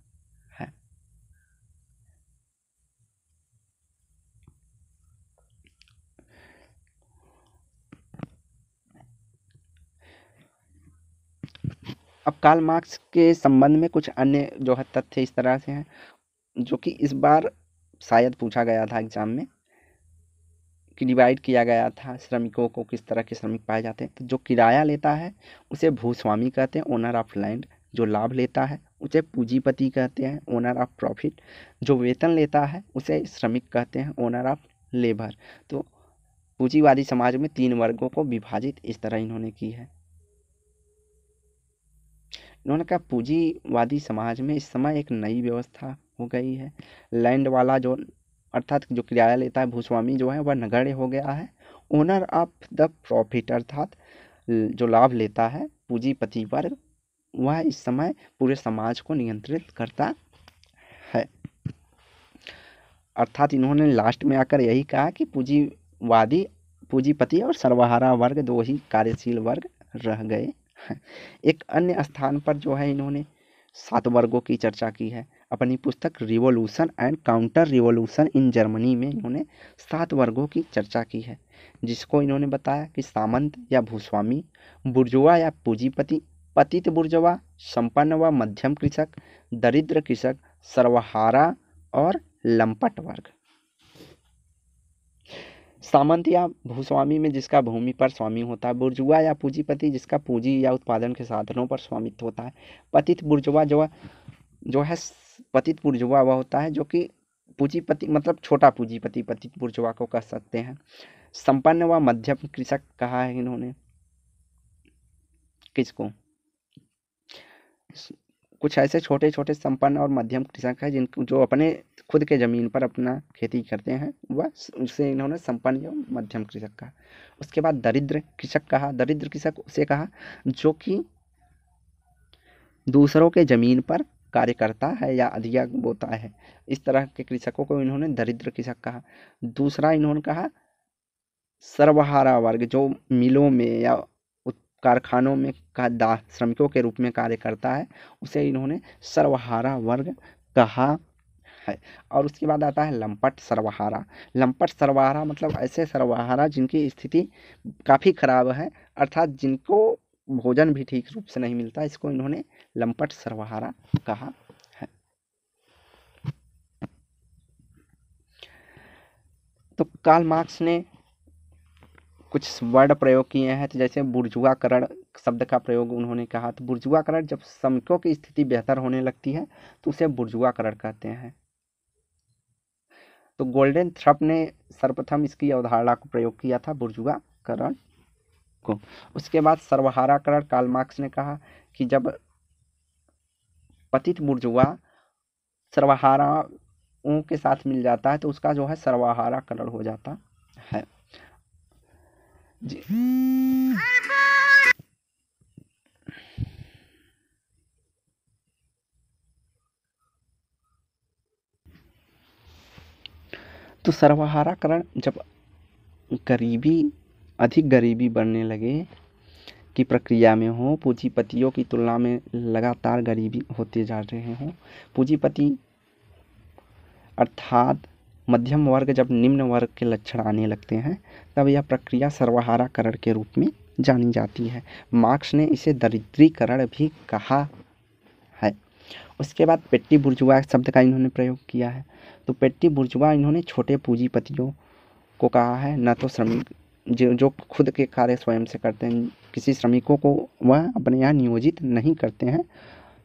अब काल मार्क्स के संबंध में कुछ अन्य जो है तथ्य इस तरह से हैं जो कि इस बार शायद पूछा गया था एग्ज़ाम में कि डिवाइड किया गया था श्रमिकों को किस तरह के श्रमिक पाए जाते हैं तो जो किराया लेता है उसे भूस्वामी कहते हैं ओनर ऑफ लैंड जो लाभ लेता है उसे पूंजीपति कहते हैं ओनर ऑफ प्रॉफिट जो वेतन लेता है उसे श्रमिक कहते हैं ओनर ऑफ लेबर तो पूंजीवादी समाज में तीन वर्गों को विभाजित इस तरह इन्होंने की है उन्होंने कहा पूंजीवादी समाज में इस समय एक नई व्यवस्था हो गई है लैंड वाला जो अर्थात जो किराया लेता है भूस्वामी जो है वह नगण्य हो गया है ओनर ऑफ द प्रॉफिट अर्थात जो लाभ लेता है पूंजीपति वर्ग वह इस समय पूरे समाज को नियंत्रित करता है अर्थात इन्होंने लास्ट में आकर यही कहा कि पूंजीवादी पूंजीपति और सर्वहारा वर्ग दो ही कार्यशील वर्ग रह गए एक अन्य स्थान पर जो है इन्होंने सात वर्गों की चर्चा की है अपनी पुस्तक revolution and counter revolution in Germany में इन्होंने सात वर्गों की चर्चा की है जिसको इन्होंने बताया कि सामंत या भूस्वामी बुर्जुआ या पूंजीपति पतित बुर्जुआ संपन्न व मध्यम कृषक दरिद्र कृषक सर्वहारा और लंपट वर्ग सामंत या भूस्वामी में जिसका भूमि पर स्वामी होता है बुर्जुआ या पूंजीपति जिसका पूंजी या उत्पादन के साधनों पर स्वामित्व होता है पतित बुर्जुआ जो जो है पतित बुर्जुआ वह होता है जो कि पूंजीपति मतलब छोटा पूंजीपति पतित बुर्जुआ को कह सकते हैं संपन्न व मध्यम कृषक कहा है इन्होंने किसको कुछ ऐसे छोटे छोटे संपन्न और मध्यम कृषक हैं जिन जो अपने खुद के ज़मीन पर अपना खेती करते हैं वह उसे इन्होंने संपन्न एवं मध्यम कृषक कहा उसके बाद दरिद्र कृषक कहा दरिद्र कृषक उसे कहा जो कि दूसरों के ज़मीन पर कार्य करता है या अधिया बोता है इस तरह के कृषकों को इन्होंने दरिद्र कृषक कहा दूसरा इन्होंने कहा सर्वहारा वर्ग जो मिलों में या कारखानों में का दाह श्रमिकों के रूप में कार्य करता है उसे इन्होंने सर्वहारा वर्ग कहा है और उसके बाद आता है लंपट सर्वहारा लंपट सर्वहारा मतलब ऐसे सर्वहारा जिनकी स्थिति काफ़ी खराब है अर्थात जिनको भोजन भी ठीक रूप से नहीं मिलता इसको इन्होंने लंपट सर्वहारा कहा है तो कार्ल मार्क्स ने कुछ वर्ड प्रयोग किए हैं तो जैसे बुर्जुआकरण शब्द का प्रयोग उन्होंने कहा तो बुर्जुआकरण जब श्रमिकों की स्थिति बेहतर होने लगती है तो उसे बुर्जुआकरण कहते हैं तो गोल्डन थ्रप ने सर्वप्रथम इसकी अवधारणा को प्रयोग किया था बुर्जुआकरण को उसके बाद सर्वहाराकरण कार्ल मार्क्स ने कहा कि जब पतित बुर्जुआ सर्वहाराओं के साथ मिल जाता है तो उसका जो है सर्वहाराकरण हो जाता तो सर्वहाराकरण जब गरीबी अधिक गरीबी बढ़ने लगे की प्रक्रिया में हो पूंजीपतियों की तुलना में लगातार गरीबी होते जा रहे हों पूंजीपति अर्थात मध्यम वर्ग जब निम्न वर्ग के लक्षण आने लगते हैं तब यह प्रक्रिया सर्वहाराकरण के रूप में जानी जाती है मार्क्स ने इसे दरिद्रीकरण भी कहा है उसके बाद पेट्टी बुर्जुआ शब्द का इन्होंने प्रयोग किया है तो पेट्टी बुर्जुआ इन्होंने छोटे पूंजीपतियों को कहा है न तो श्रमिक जो जो खुद के कार्य स्वयं से करते हैं किसी श्रमिकों को वह अपने यहाँ नियोजित नहीं करते हैं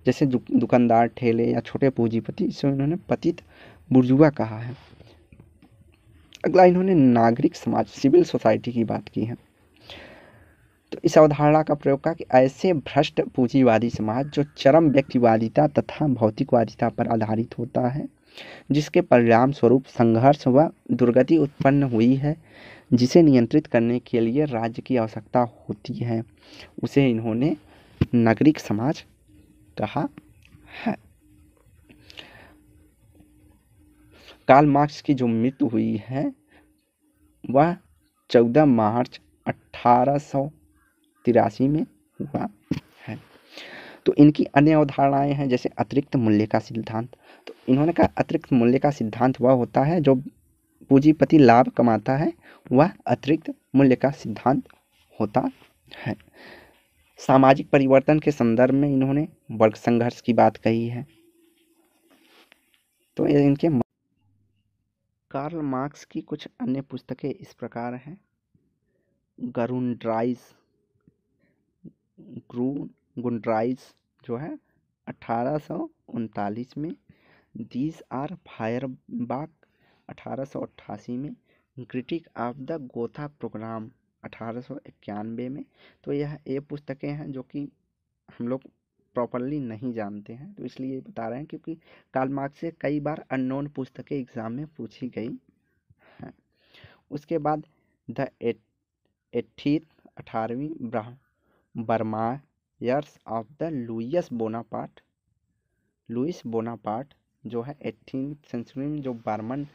जैसे दुकानदार ठेले या छोटे पूंजीपति इसे उन्होंने पतित बुर्जुआ कहा है अगला इन्होंने नागरिक समाज सिविल सोसाइटी की बात की है तो इस अवधारणा का प्रयोग कहा कि ऐसे भ्रष्ट पूंजीवादी समाज जो चरम व्यक्तिवादिता तथा भौतिकवादिता पर आधारित होता है जिसके परिणाम स्वरूप संघर्ष व दुर्गति उत्पन्न हुई है जिसे नियंत्रित करने के लिए राज्य की आवश्यकता होती है उसे इन्होंने नागरिक समाज कहा है कार्ल मार्क्स की जो मृत्यु हुई है वह चौदह मार्च अट्ठारह सौ तिरासी में हुआ है तो इनकी अन्य अवधारणाएं हैं जैसे अतिरिक्त मूल्य का सिद्धांत तो इन्होंने कहा अतिरिक्त मूल्य का सिद्धांत वह होता है जो पूंजीपति लाभ कमाता है वह अतिरिक्त मूल्य का सिद्धांत होता है सामाजिक परिवर्तन के संदर्भ में इन्होंने वर्ग संघर्ष की बात कही है तो इनके कार्ल मार्क्स की कुछ अन्य पुस्तकें इस प्रकार हैं गरुनड्राइस ग्रू गुंड्राइज जो है अठारह में दीज आर फायर अठारह में critique of the Gotha programme अठारह में तो यह ये पुस्तकें हैं जो कि हम लोग प्रॉपरली नहीं जानते हैं तो इसलिए बता रहे हैं क्योंकि कालमार्क से कई बार अननोन पुस्तकें एग्ज़ाम में पूछी गई हैं उसके बाद द एटीथ अठारहवीं ब्राह्म Brumaire of the Louis Bonaparte Louis Bonaparte जो है एटीन सेंचुरी में जो बर्मन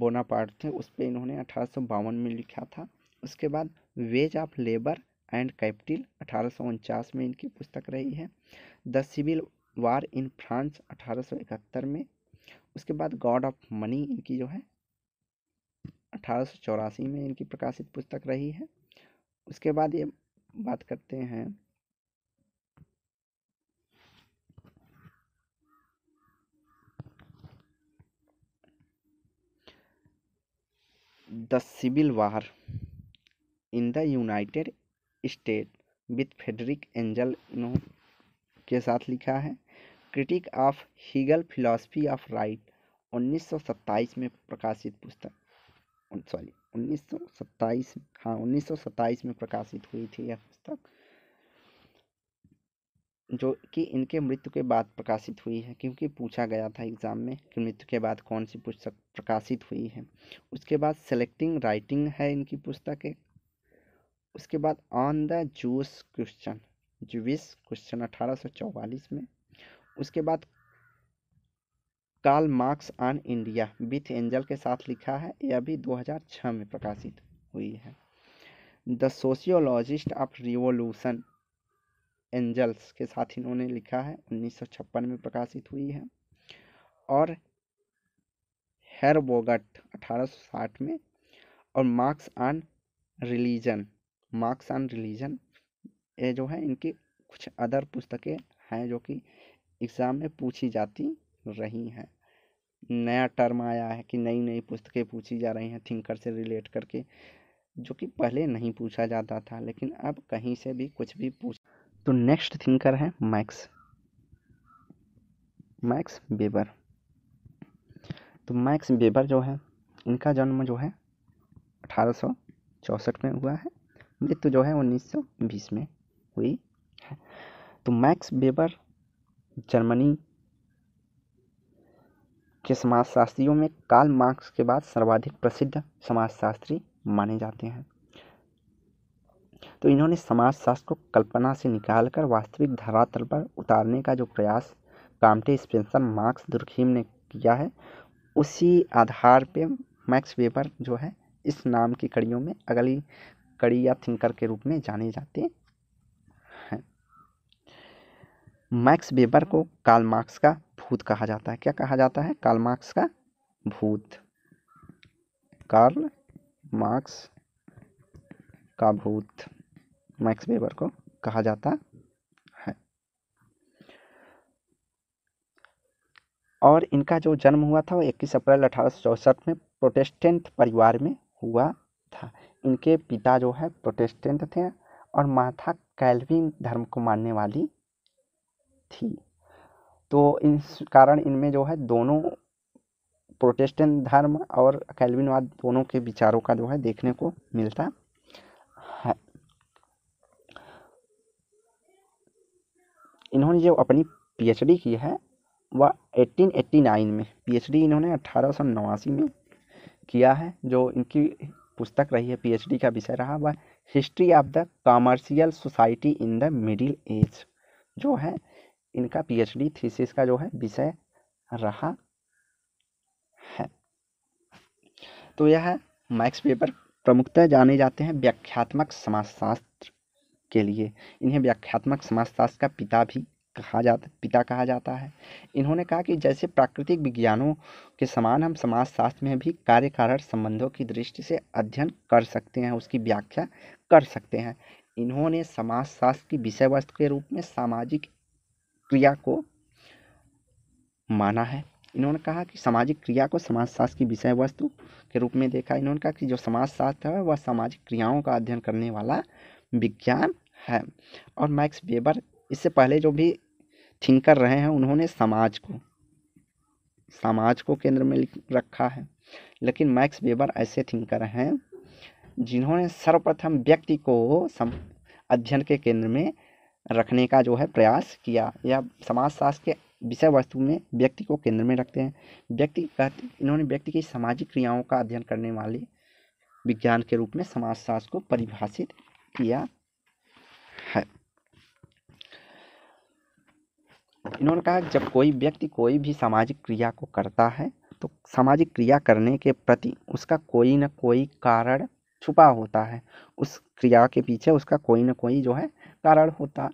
बोनापार्ट थे उस पर इन्होंने अठारह में लिखा था उसके बाद wage of labour and capital अठारह में इनकी पुस्तक रही है the civil war in France अठारह में उसके बाद गॉड ऑफ मनी इनकी जो है अठारह में इनकी प्रकाशित पुस्तक रही है उसके बाद ये बात करते हैं the civil war in the United State with Frederick Engel इनो के साथ लिखा है critique of Hegel philosophy of right 1927 में प्रकाशित पुस्तक सॉरी 1927 हाँ 1927 में प्रकाशित हुई थी यह पुस्तक जो कि इनके मृत्यु के बाद प्रकाशित हुई है क्योंकि पूछा गया था एग्ज़ाम में कि मृत्यु के बाद कौन सी पुस्तक प्रकाशित हुई है उसके बाद सेलेक्टिंग राइटिंग है इनकी पुस्तक एक उसके बाद on the Jews question Jewish question चौवालीस में उसके बाद Karl Marx on India with Engel के साथ लिखा है यह भी 2006 में प्रकाशित हुई है the sociologist of revolution Engels के साथ इन्होंने लिखा है 1956 में प्रकाशित हुई है और अठारह सौ 1860 में और Marx on religion Marx and religion ये जो है इनकी कुछ अदर पुस्तकें हैं जो कि एग्ज़ाम में पूछी जाती रही हैं नया टर्म आया है कि नई नई पुस्तकें पूछी जा रही हैं थिंकर से रिलेट करके जो कि पहले नहीं पूछा जाता था लेकिन अब कहीं से भी कुछ भी पूछ तो नेक्स्ट थिंकर है मैक्स मैक्स बेबर तो मैक्स बेबर जो है इनका जन्म जो है अठारह में हुआ है मृत्यु जो है उन्नीस सौ बीस में हुई है तो मैक्स बेबर जर्मनी के समाजशास्त्रियों में काल मार्क्स के बाद सर्वाधिक प्रसिद्ध समाजशास्त्री माने जाते हैं तो इन्होंने समाजशास्त्र को कल्पना से निकालकर वास्तविक धरातल पर उतारने का जो प्रयास कामटे स्पेंसर मार्क्स दुर्खीम ने किया है उसी आधार पे मैक्स वेबर जो है इस नाम की कड़ियों में अगली या थिंकर के रूप में जाने जाते हैं मैक्स वेबर को काल मार्क्स का भूत कहा जाता है क्या कहा जाता है काल मार्क्स का भूत कार्ल मार्क्स का भूत मैक्स वेबर को कहा जाता है और इनका जो जन्म हुआ था वो 21 अप्रैल अठारह में प्रोटेस्टेंट परिवार में हुआ था इनके पिता जो है प्रोटेस्टेंट थे और माथा कैल्विन धर्म को मानने वाली थी तो इस कारण इनमें जो है दोनों प्रोटेस्टेंट धर्म और कैल्विनवाद दोनों के विचारों का जो है देखने को मिलता है इन्होंने जो अपनी पीएचडी की है वह 1889 में पीएचडी इन्होंने अठारह में किया है जो इनकी पुस्तक रही है पीएचडी का विषय रहा वह history of the commercial society in the middle age जो है इनका पीएचडी थीसिस का जो है विषय रहा है तो यह है मैक्स पेपर प्रमुखतः जाने जाते हैं व्याख्यात्मक समाजशास्त्र के लिए इन्हें व्याख्यात्मक समाजशास्त्र का पिता भी कहा जाता पिता कहा जाता है इन्होंने कहा कि जैसे प्राकृतिक विज्ञानों के समान हम समाज शास्त्र में भी कार्य कारण संबंधों की दृष्टि से अध्ययन कर सकते हैं उसकी व्याख्या कर सकते हैं इन्होंने समाज शास्त्र की विषय वस्तु के रूप में सामाजिक क्रिया को माना है इन्होंने कहा कि सामाजिक क्रिया को समाजशास्त्र की विषय वस्तु के रूप में देखा इन्होंने कहा कि जो समाजशास्त्र है वह सामाजिक क्रियाओं का अध्ययन करने वाला विज्ञान है और मैक्स वेबर इससे पहले जो भी थिंकर रहे हैं उन्होंने समाज को समाज को केंद्र में रखा है लेकिन मैक्स वेबर ऐसे थिंकर हैं जिन्होंने सर्वप्रथम व्यक्ति को सम अध्ययन के केंद्र में रखने का जो है प्रयास किया या समाजशास्त्र के विषय वस्तु में व्यक्ति को केंद्र में रखते हैं व्यक्ति कहते इन्होंने व्यक्ति की सामाजिक क्रियाओं का अध्ययन करने वाले विज्ञान के रूप में समाजशास्त्र को परिभाषित किया है इन्होंने कहा जब कोई व्यक्ति कोई भी सामाजिक क्रिया को करता है तो सामाजिक क्रिया करने के प्रति उसका कोई ना कोई कारण छुपा होता है उस क्रिया के पीछे उसका कोई ना कोई जो है कारण होता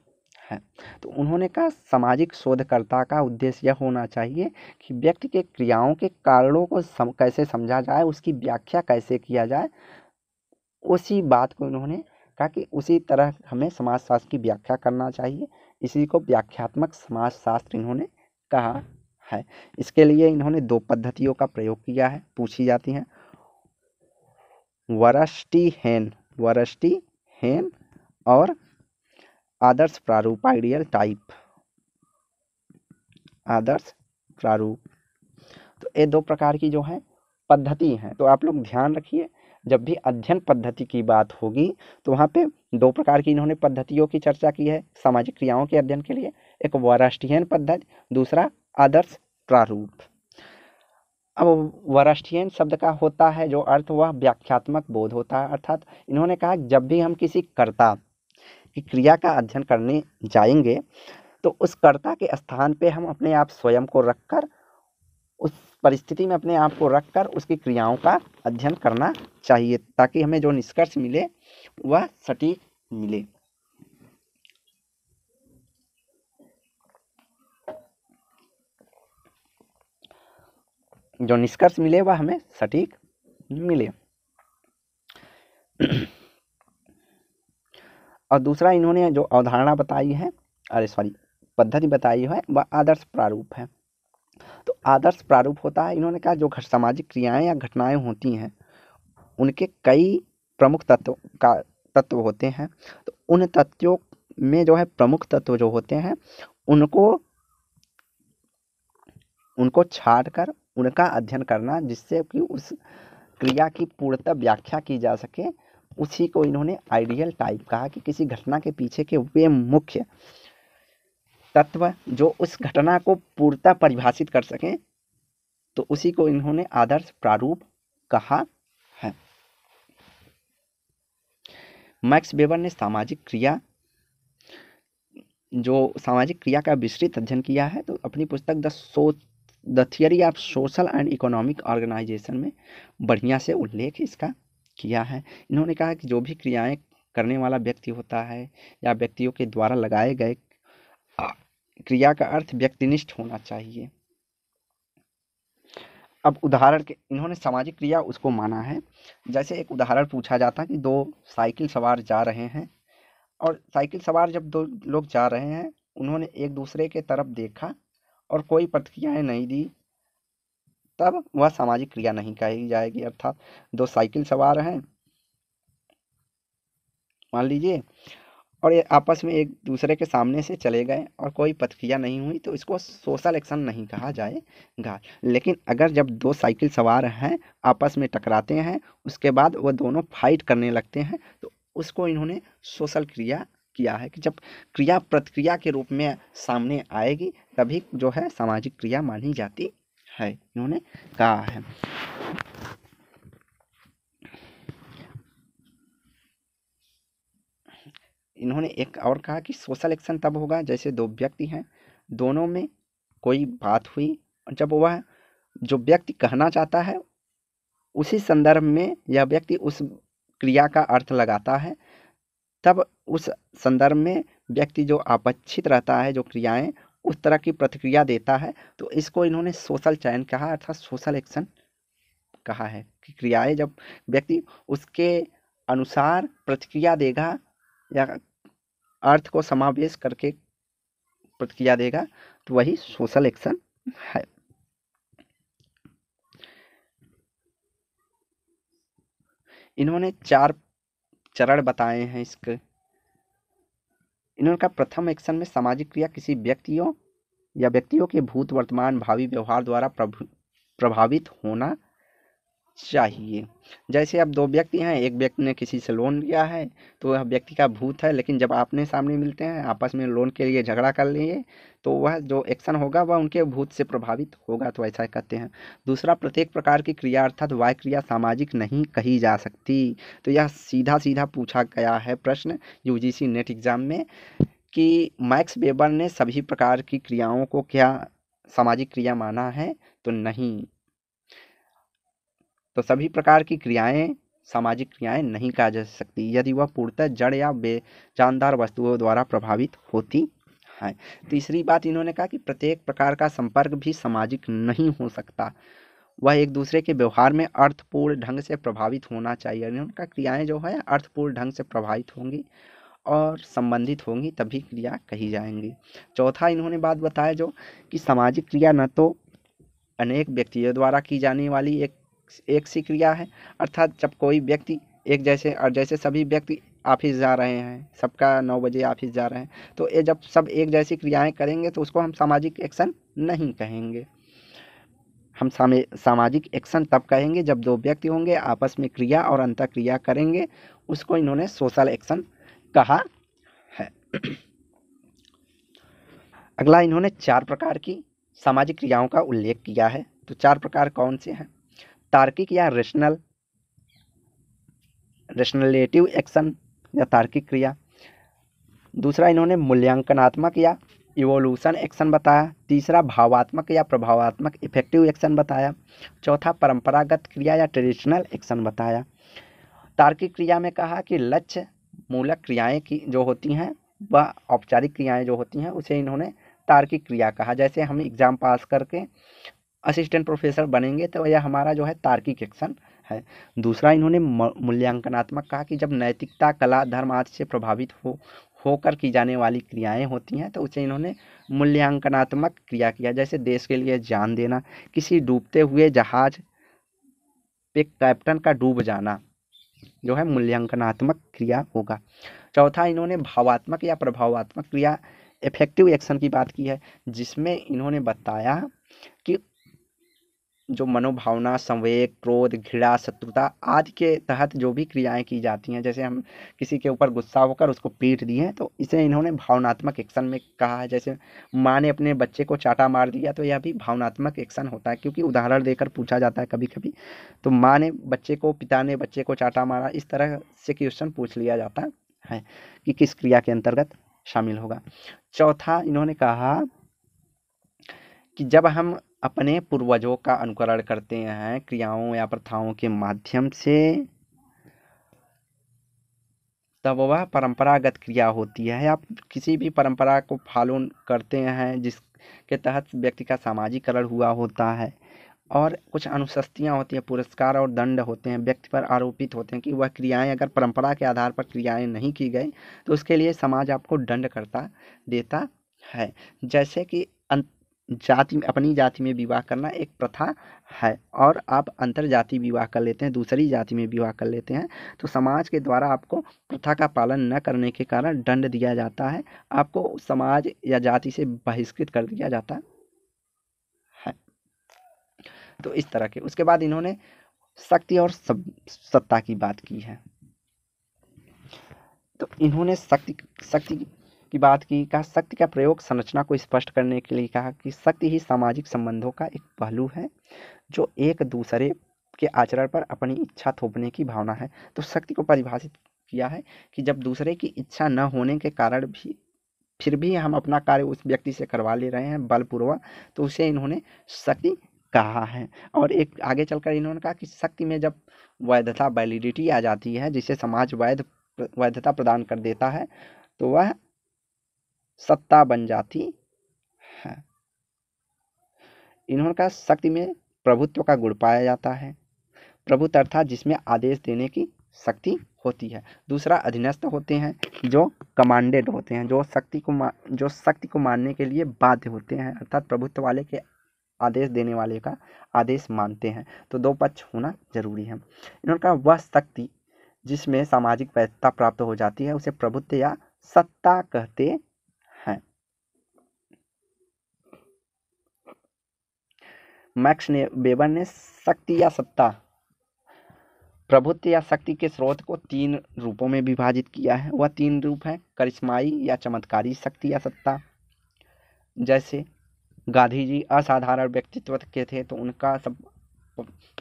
है तो उन्होंने कहा सामाजिक शोधकर्ता का उद्देश्य यह होना चाहिए कि व्यक्ति के क्रियाओं के कारणों को सम, कैसे समझा जाए उसकी व्याख्या कैसे किया जाए उसी बात को उन्होंने कहा कि उसी तरह हमें समाजशास्त्र की व्याख्या करना चाहिए इसी को व्याख्यात्मक समाजशास्त्र इन्होंने कहा है इसके लिए इन्होंने दो पद्धतियों का प्रयोग किया है पूछी जाती हैं वरष्टि हेन वरष्टि हेन और आदर्श प्रारूप आइडियल टाइप आदर्श प्रारूप तो ये दो प्रकार की जो है पद्धति है तो आप लोग ध्यान रखिए जब भी अध्ययन पद्धति की बात होगी तो वहाँ पे दो प्रकार की इन्होंने पद्धतियों की चर्चा की है सामाजिक क्रियाओं के अध्ययन के लिए एक वराष्ट्रीयन पद्धति दूसरा आदर्श प्रारूप अब वराष्ट्रीयन शब्द का होता है जो अर्थ वह व्याख्यात्मक बोध होता है अर्थात इन्होंने कहा जब भी हम किसी कर्ता की क्रिया का अध्ययन करने जाएंगे तो उस कर्ता के स्थान पे हम अपने आप स्वयं को रखकर उस परिस्थिति में अपने आप को रख कर उसकी क्रियाओं का अध्ययन करना चाहिए ताकि हमें जो निष्कर्ष मिले वह सटीक मिले जो निष्कर्ष मिले वह हमें सटीक मिले और दूसरा इन्होंने जो अवधारणा बताई है अरे सॉरी पद्धति बताई है वह आदर्श प्रारूप है तो आदर्श प्रारूप होता है इन्होंने कहा जो घट सामाजिक क्रियाएं या घटनाएं होती हैं उनके कई प्रमुख तत्व का तत्व होते हैं तो उन तत्वों में जो है प्रमुख तत्व जो होते हैं उनको उनको छाट कर उनका अध्ययन करना जिससे कि उस क्रिया की पूर्णतः व्याख्या की जा सके उसी को इन्होंने आइडियल टाइप कहा कि किसी घटना के पीछे के वे मुख्य तत्व जो उस घटना को पूर्णता परिभाषित कर सकें तो उसी को इन्होंने आदर्श प्रारूप कहा है मैक्स वेबर ने सामाजिक क्रिया जो सामाजिक क्रिया का विस्तृत अध्ययन किया है तो अपनी पुस्तक the so the theory of social and economic organisation में बढ़िया से उल्लेख इसका किया है इन्होंने कहा कि जो भी क्रियाएं करने वाला व्यक्ति होता है या व्यक्तियों के द्वारा लगाए गए क्रिया का अर्थ व्यक्तिनिष्ठ होना चाहिए अब उदाहरण के इन्होंने सामाजिक क्रिया उसको माना है जैसे एक उदाहरण पूछा जाता है कि दो साइकिल सवार जा रहे हैं और साइकिल सवार जब दो लोग जा रहे हैं उन्होंने एक दूसरे के तरफ देखा और कोई प्रतिक्रियाएँ नहीं दी तब वह सामाजिक क्रिया नहीं कही जाएगी अर्थात दो साइकिल सवार हैं मान लीजिए और ये आपस में एक दूसरे के सामने से चले गए और कोई पथक्रिया नहीं हुई तो इसको सोशल एक्शन नहीं कहा जाएगा लेकिन अगर जब दो साइकिल सवार हैं आपस में टकराते हैं उसके बाद वो दोनों फाइट करने लगते हैं तो उसको इन्होंने सोशल क्रिया किया है कि जब क्रिया प्रतिक्रिया के रूप में सामने आएगी तभी जो है सामाजिक क्रिया मानी जाती है इन्होंने कहा है इन्होंने एक और कहा कि सोशल एक्शन तब होगा जैसे दो व्यक्ति हैं दोनों में कोई बात हुई जब वह जो व्यक्ति कहना चाहता है उसी संदर्भ में यह व्यक्ति उस क्रिया का अर्थ लगाता है तब उस संदर्भ में व्यक्ति जो आपच्छित रहता है जो क्रियाएं उस तरह की प्रतिक्रिया देता है तो इसको इन्होंने सोशल चयन कहा अर्थात सोशल एक्शन कहा है कि क्रियाएं जब व्यक्ति उसके अनुसार प्रतिक्रिया देगा या अर्थ को समावेश करके प्रतिक्रिया देगा तो वही सोशल एक्शन है इन्होंने चार चरण बताए हैं इसके इन्होंने कहा प्रथम एक्शन में सामाजिक क्रिया किसी व्यक्तियों या व्यक्तियों के भूत वर्तमान भावी व्यवहार द्वारा प्रभावित होना चाहिए जैसे अब दो व्यक्ति हैं एक व्यक्ति ने किसी से लोन लिया है तो वह व्यक्ति का भूत है लेकिन जब आपने सामने मिलते हैं आपस में लोन के लिए झगड़ा कर लिए तो वह जो एक्शन होगा वह उनके भूत से प्रभावित होगा तो ऐसा कहते हैं दूसरा प्रत्येक प्रकार की क्रिया अर्थात वाय क्रिया सामाजिक नहीं कही जा सकती तो यह सीधा सीधा पूछा गया है प्रश्न यू नेट एग्ज़ाम में कि मैक्स वेबर ने सभी प्रकार की क्रियाओं को क्या सामाजिक क्रिया माना है तो नहीं तो सभी प्रकार की क्रियाएं सामाजिक क्रियाएं नहीं कहा जा सकती यदि वह पूर्णतः जड़ या बे जानदार वस्तुओं द्वारा प्रभावित होती है तो तीसरी बात इन्होंने कहा कि प्रत्येक प्रकार का संपर्क भी सामाजिक नहीं हो सकता वह एक दूसरे के व्यवहार में अर्थपूर्ण ढंग से प्रभावित होना चाहिए उनका क्रियाएं जो है अर्थपूर्ण ढंग से प्रभावित होंगी और संबंधित होंगी तभी क्रिया कही जाएंगी चौथा इन्होंने बात बताया जो कि सामाजिक क्रिया न तो अनेक व्यक्तियों द्वारा की जाने वाली एक एक सी क्रिया है अर्थात जब कोई व्यक्ति एक जैसे और जैसे सभी व्यक्ति ऑफिस जा रहे हैं सबका नौ बजे ऑफिस जा रहे हैं तो ये जब सब एक जैसी क्रियाएं करेंगे तो उसको हम सामाजिक एक्शन नहीं कहेंगे हम सामाजिक एक्शन तब कहेंगे जब दो व्यक्ति होंगे आपस में क्रिया और अंतक्रिया करेंगे उसको इन्होंने सोशल एक्शन कहा है अगला इन्होंने चार प्रकार की सामाजिक क्रियाओं का उल्लेख किया है तो चार प्रकार कौन से हैं तार्किक या रेशनल रेशनलेटिव एक्शन या तार्किक क्रिया दूसरा इन्होंने मूल्यांकनात्मक या इवोल्यूशन एक्शन बताया तीसरा भावात्मक या प्रभावात्मक इफेक्टिव एक्शन बताया चौथा परंपरागत क्रिया या ट्रेडिशनल एक्शन बताया तार्किक क्रिया में कहा कि लक्ष्य मूलक क्रियाएं की जो होती हैं वह औपचारिक क्रियाएं जो होती हैं उसे इन्होंने तार्किक क्रिया कहा जैसे हम एग्ज़ाम पास करके असिस्टेंट प्रोफेसर बनेंगे तो यह हमारा जो है तार्किक एक्शन है दूसरा इन्होंने मूल्यांकनात्मक कहा कि जब नैतिकता कला धर्म आदि से प्रभावित हो होकर की जाने वाली क्रियाएं होती हैं तो उसे इन्होंने मूल्यांकनात्मक क्रिया किया जैसे देश के लिए जान देना किसी डूबते हुए जहाज पे कैप्टन का डूब जाना जो है मूल्यांकनात्मक क्रिया होगा चौथा इन्होंने भावात्मक या प्रभावात्मक क्रिया इफेक्टिव एक्शन की बात की है जिसमें इन्होंने बताया कि जो मनोभावना संवेग क्रोध घृणा शत्रुता आदि के तहत जो भी क्रियाएं की जाती हैं जैसे हम किसी के ऊपर गुस्सा होकर उसको पीट दिए हैं तो इसे इन्होंने भावनात्मक एक्शन में कहा है जैसे माँ ने अपने बच्चे को चाटा मार दिया तो यह भी भावनात्मक एक्शन होता है क्योंकि उदाहरण देकर पूछा जाता है कभी कभी तो माँ ने बच्चे को पिता ने बच्चे को चाटा मारा इस तरह से क्वेश्चन पूछ लिया जाता है कि किस क्रिया के अंतर्गत शामिल होगा चौथा इन्होंने कहा कि जब हम अपने पूर्वजों का अनुकरण करते हैं क्रियाओं या प्रथाओं के माध्यम से तब वह परंपरागत क्रिया होती है आप किसी भी परंपरा को फॉलो करते हैं जिसके तहत व्यक्ति का सामाजिकरण हुआ होता है और कुछ अनुशस्तियाँ होती हैं पुरस्कार और दंड होते हैं व्यक्ति पर आरोपित होते हैं कि वह क्रियाएं अगर परंपरा के आधार पर क्रियाएं नहीं की गई तो उसके लिए समाज आपको दंड करता देता है जैसे कि अंत जाति अपनी जाति में विवाह करना एक प्रथा है और आप अंतर जाति विवाह कर लेते हैं दूसरी जाति में विवाह कर लेते हैं तो समाज के द्वारा आपको प्रथा का पालन न करने के कारण दंड दिया जाता है आपको समाज या जाति से बहिष्कृत कर दिया जाता है तो इस तरह के उसके बाद इन्होंने शक्ति और सब सत्ता की बात की है तो इन्होंने शक्ति शक्ति की बात की कहा शक्ति का प्रयोग संरचना को स्पष्ट करने के लिए कहा कि शक्ति ही सामाजिक संबंधों का एक पहलू है जो एक दूसरे के आचरण पर अपनी इच्छा थोपने की भावना है तो शक्ति को परिभाषित किया है कि जब दूसरे की इच्छा न होने के कारण भी फिर भी हम अपना कार्य उस व्यक्ति से करवा ले रहे हैं बलपूर्वक तो उसे इन्होंने शक्ति कहा है और एक आगे चलकर इन्होंने कहा कि शक्ति में जब वैधता वैलिडिटी आ जाती है जिसे समाज वैध वैधता प्रदान कर देता है तो वह सत्ता बन जाती है इन्होंने का शक्ति में प्रभुत्व का गुण पाया जाता है प्रभुत्व अर्थात जिसमें आदेश देने की शक्ति होती है दूसरा अधीनस्थ होते हैं जो कमांडेड होते हैं जो शक्ति को जो शक्ति को मानने के लिए बाध्य होते हैं अर्थात प्रभुत्व वाले के आदेश देने वाले का आदेश मानते हैं तो दो पक्ष होना जरूरी है का वह शक्ति जिसमें सामाजिक वैधता प्राप्त हो जाती है उसे प्रभुत्व या सत्ता कहते मैक्स ने वेबर ने शक्ति या सत्ता प्रभुत्व या शक्ति के स्रोत को तीन रूपों में विभाजित किया है वह तीन रूप हैं करिश्माई या चमत्कारी शक्ति या सत्ता जैसे गांधी जी असाधारण व्यक्तित्व के थे तो उनका सब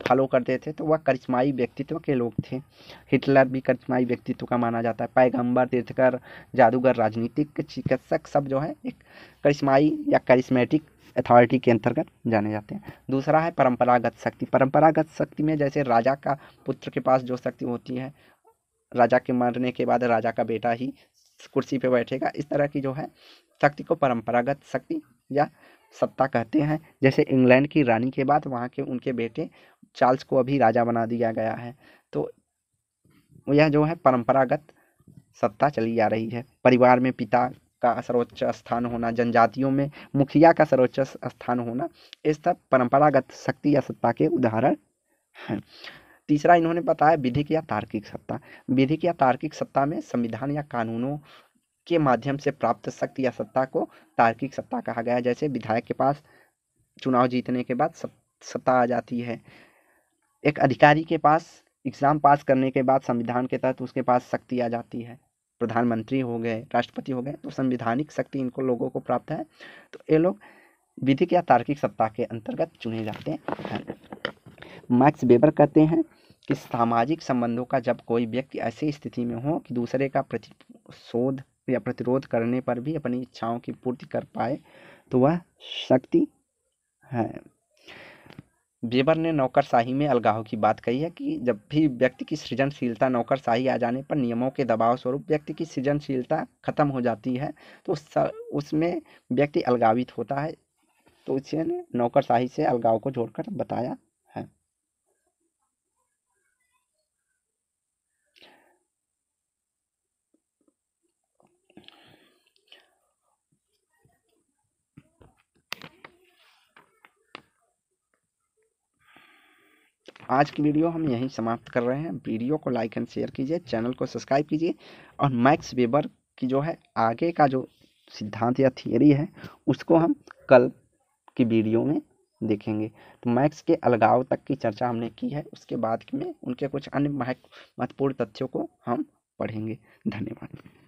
फॉलो करते थे तो वह करिश्माई व्यक्तित्व के लोग थे हिटलर भी करिश्माई व्यक्तित्व का माना जाता है पैगंबर तीर्थकर जादूगर राजनीतिक चिकित्सक सब जो है एक करिश्माई या करिश्मेटिक अथॉरिटी के अंतर्गत जाने जाते हैं दूसरा है परंपरागत शक्ति परंपरागत शक्ति में जैसे राजा का पुत्र के पास जो शक्ति होती है राजा के मरने के बाद राजा का बेटा ही कुर्सी पे बैठेगा इस तरह की जो है शक्ति को परंपरागत शक्ति या सत्ता कहते हैं जैसे इंग्लैंड की रानी के बाद वहाँ के उनके बेटे चार्ल्स को अभी राजा बना दिया गया है तो यह जो है परंपरागत सत्ता चली जा रही है परिवार में पिता का सर्वोच्च स्थान होना जनजातियों में मुखिया का सर्वोच्च स्थान होना ये सब परंपरागत शक्ति या सत्ता के उदाहरण हैं तीसरा इन्होंने बताया विधिक या तार्किक सत्ता विधिक या तार्किक सत्ता में संविधान या कानूनों के माध्यम से प्राप्त शक्ति या सत्ता को तार्किक सत्ता कहा गया जैसे विधायक के पास चुनाव जीतने के बाद सत्ता आ जाती है एक अधिकारी के पास एग्ज़ाम पास करने के बाद संविधान के तहत उसके पास शक्ति आ जाती है प्रधानमंत्री हो गए राष्ट्रपति हो गए तो संविधानिक शक्ति इनको लोगों को प्राप्त है तो ये लोग विधिक या तार्किक सत्ता के अंतर्गत चुने जाते हैं मार्क्स वेबर कहते हैं कि सामाजिक संबंधों का जब कोई व्यक्ति ऐसी स्थिति में हो कि दूसरे का प्रतिशोध या प्रतिरोध करने पर भी अपनी इच्छाओं की पूर्ति कर पाए तो वह शक्ति है बेबर ने नौकरशाही में अलगाव की बात कही है कि जब भी व्यक्ति की सृजनशीलता नौकरशाही आ जाने पर नियमों के दबाव स्वरूप व्यक्ति की सृजनशीलता खत्म हो जाती है तो उस उसमें व्यक्ति अलगावित होता है तो इसने नौकरशाही से अलगाव को जोड़कर बताया आज की वीडियो हम यहीं समाप्त कर रहे हैं वीडियो को लाइक एंड शेयर कीजिए चैनल को सब्सक्राइब कीजिए और मैक्स वेबर की जो है आगे का जो सिद्धांत या थियोरी है उसको हम कल की वीडियो में देखेंगे तो मैक्स के अलगाव तक की चर्चा हमने की है उसके बाद में उनके कुछ अन्य महत्वपूर्ण तथ्यों को हम पढ़ेंगे धन्यवाद